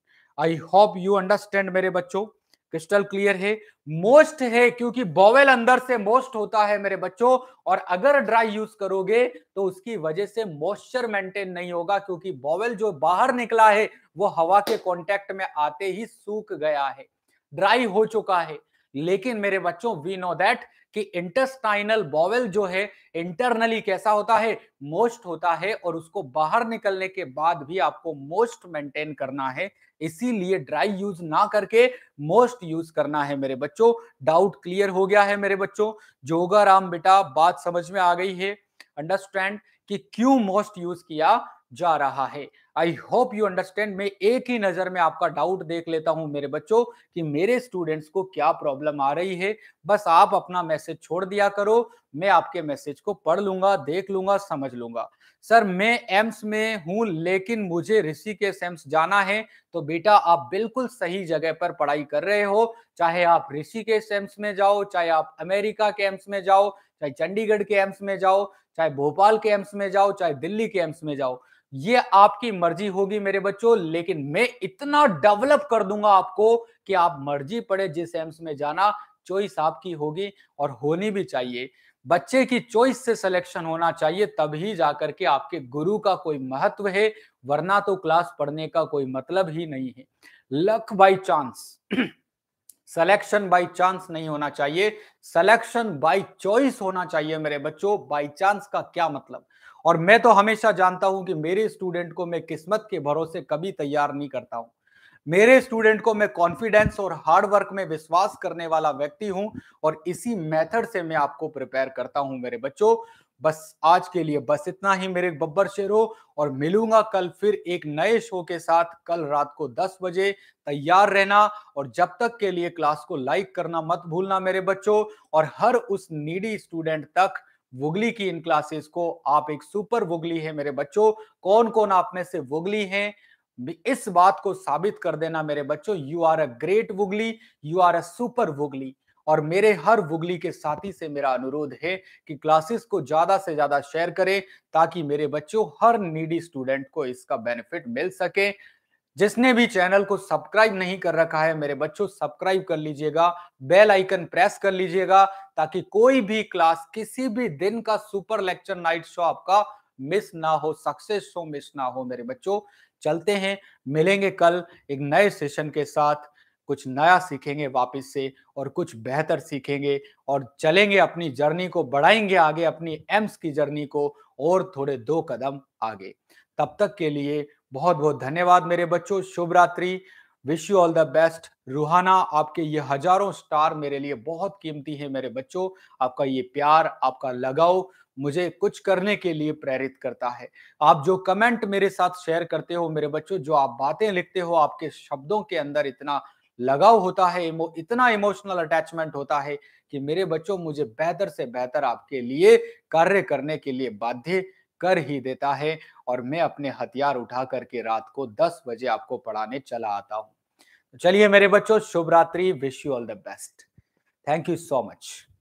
I hope you understand मेरे बच्चों क्रिस्टल क्लियर है मोस्ट है क्योंकि बॉवेल अंदर से मोस्ट होता है मेरे बच्चों और अगर ड्राई यूज करोगे तो उसकी वजह से मॉइस्चर मेंटेन नहीं होगा क्योंकि बॉवेल जो बाहर निकला है वो हवा के कॉन्टेक्ट में आते ही सूख गया है ड्राई हो चुका है लेकिन मेरे बच्चों वी नो दैट कि इंटेस्टाइनल बॉवेल जो है इंटरनली कैसा होता है मोस्ट होता है और उसको बाहर निकलने के बाद भी आपको मोस्ट मेंटेन करना है इसीलिए ड्राई यूज ना करके मोस्ट यूज करना है मेरे बच्चों डाउट क्लियर हो गया है मेरे बच्चों जोगा राम बेटा बात समझ में आ गई है अंडरस्टैंड कि क्यों मोस्ट यूज किया जा रहा है आई होप यू अंडरस्टैंड मैं एक ही नजर में आपका डाउट देख लेता हूं मेरे बच्चों कि मेरे स्टूडेंट्स को क्या प्रॉब्लम आ रही है बस आप अपना मैसेज छोड़ दिया करो मैं आपके मैसेज को पढ़ लूंगा देख लूंगा समझ लूंगा सर मैं एम्स में हूं लेकिन मुझे ऋषि के सेम्स जाना है तो बेटा आप बिल्कुल सही जगह पर पढ़ाई कर रहे हो चाहे आप ऋषि के सेम्स में जाओ चाहे आप अमेरिका के एम्स में जाओ चाहे चंडीगढ़ के एम्स में जाओ चाहे भोपाल के एम्स में जाओ चाहे दिल्ली के एम्स में जाओ ये आपकी मर्जी होगी मेरे बच्चों लेकिन मैं इतना डेवलप कर दूंगा आपको कि आप मर्जी पड़े जिस एम्स में जाना चॉइस आपकी होगी और होनी भी चाहिए बच्चे की चॉइस से सिलेक्शन होना चाहिए तभी जाकर के आपके गुरु का कोई महत्व है वरना तो क्लास पढ़ने का कोई मतलब ही नहीं है luck by chance selection by chance नहीं होना चाहिए सिलेक्शन बाय चॉइस होना चाहिए मेरे बच्चों बाय चांस का क्या मतलब और मैं तो हमेशा जानता हूं कि मेरे स्टूडेंट को मैं किस्मत के भरोसे कभी तैयार नहीं करता हूं मेरे स्टूडेंट को मैं कॉन्फिडेंस और हार्ड वर्क में विश्वास करने वाला व्यक्ति हूं और इसी मेथड से मैं आपको प्रिपेयर करता हूं मेरे बच्चों बस आज के लिए बस इतना ही मेरे बब्बर शेरों और मिलूंगा कल फिर एक नए शो के साथ कल रात को 10 बजे तैयार रहना और जब तक के लिए क्लास को लाइक करना मत भूलना मेरे बच्चों और हर उस नीडी स्टूडेंट तक वुगली की इन क्लासेस को आप एक सुपर वुगली है मेरे बच्चों कौन कौन आप में से वुगली हैं इस बात को साबित कर देना मेरे बच्चों यू आर अ ग्रेट वुगली यू आर अ सुपर वुगली और मेरे हर वुगली के साथी से मेरा अनुरोध है कि क्लासेस को ज्यादा से ज्यादा शेयर करें ताकि मेरे बच्चों हर नीडी स्टूडेंट को इसका बेनिफिट मिल सके जिसने भी चैनल को सब्सक्राइब नहीं कर रखा है मेरे बच्चों सब्सक्राइब कर लीजिएगा बेल आइकन प्रेस कर लीजिएगा ताकि कोई भी क्लास किसी भी दिन का सुपर लेक्चर नाइट शो आपका मिस ना हो सक्सेस शो मिस ना हो मेरे बच्चों चलते हैं मिलेंगे कल एक नए सेशन के साथ कुछ नया सीखेंगे वापस से और कुछ बेहतर सीखेंगे और चलेंगे अपनी जर्नी को बढ़ाएंगे आगे अपनी एम्स की जर्नी को और थोड़े दो कदम आगे तब तक के लिए बहुत बहुत धन्यवाद मेरे बच्चों शुभ रात्रि wish you all the best रूहाना आपके ये हजारों स्टार मेरे लिए बहुत कीमती है मेरे बच्चों आपका ये प्यार आपका लगाव मुझे कुछ करने के लिए प्रेरित करता है आप जो कमेंट मेरे साथ शेयर करते हो मेरे बच्चों जो आप बातें लिखते हो आपके शब्दों के अंदर इतना लगाव होता है इमो, इतना इमोशनल अटैचमेंट होता है कि मेरे बच्चों मुझे बेहतर से बेहतर आपके लिए कार्य करने के लिए बाध्य कर ही देता है और मैं अपने हथियार उठा करके रात को दस बजे आपको पढ़ाने चला आता हूँ तो चलिए मेरे बच्चों शुभ रात्रि wish you all the best thank you so much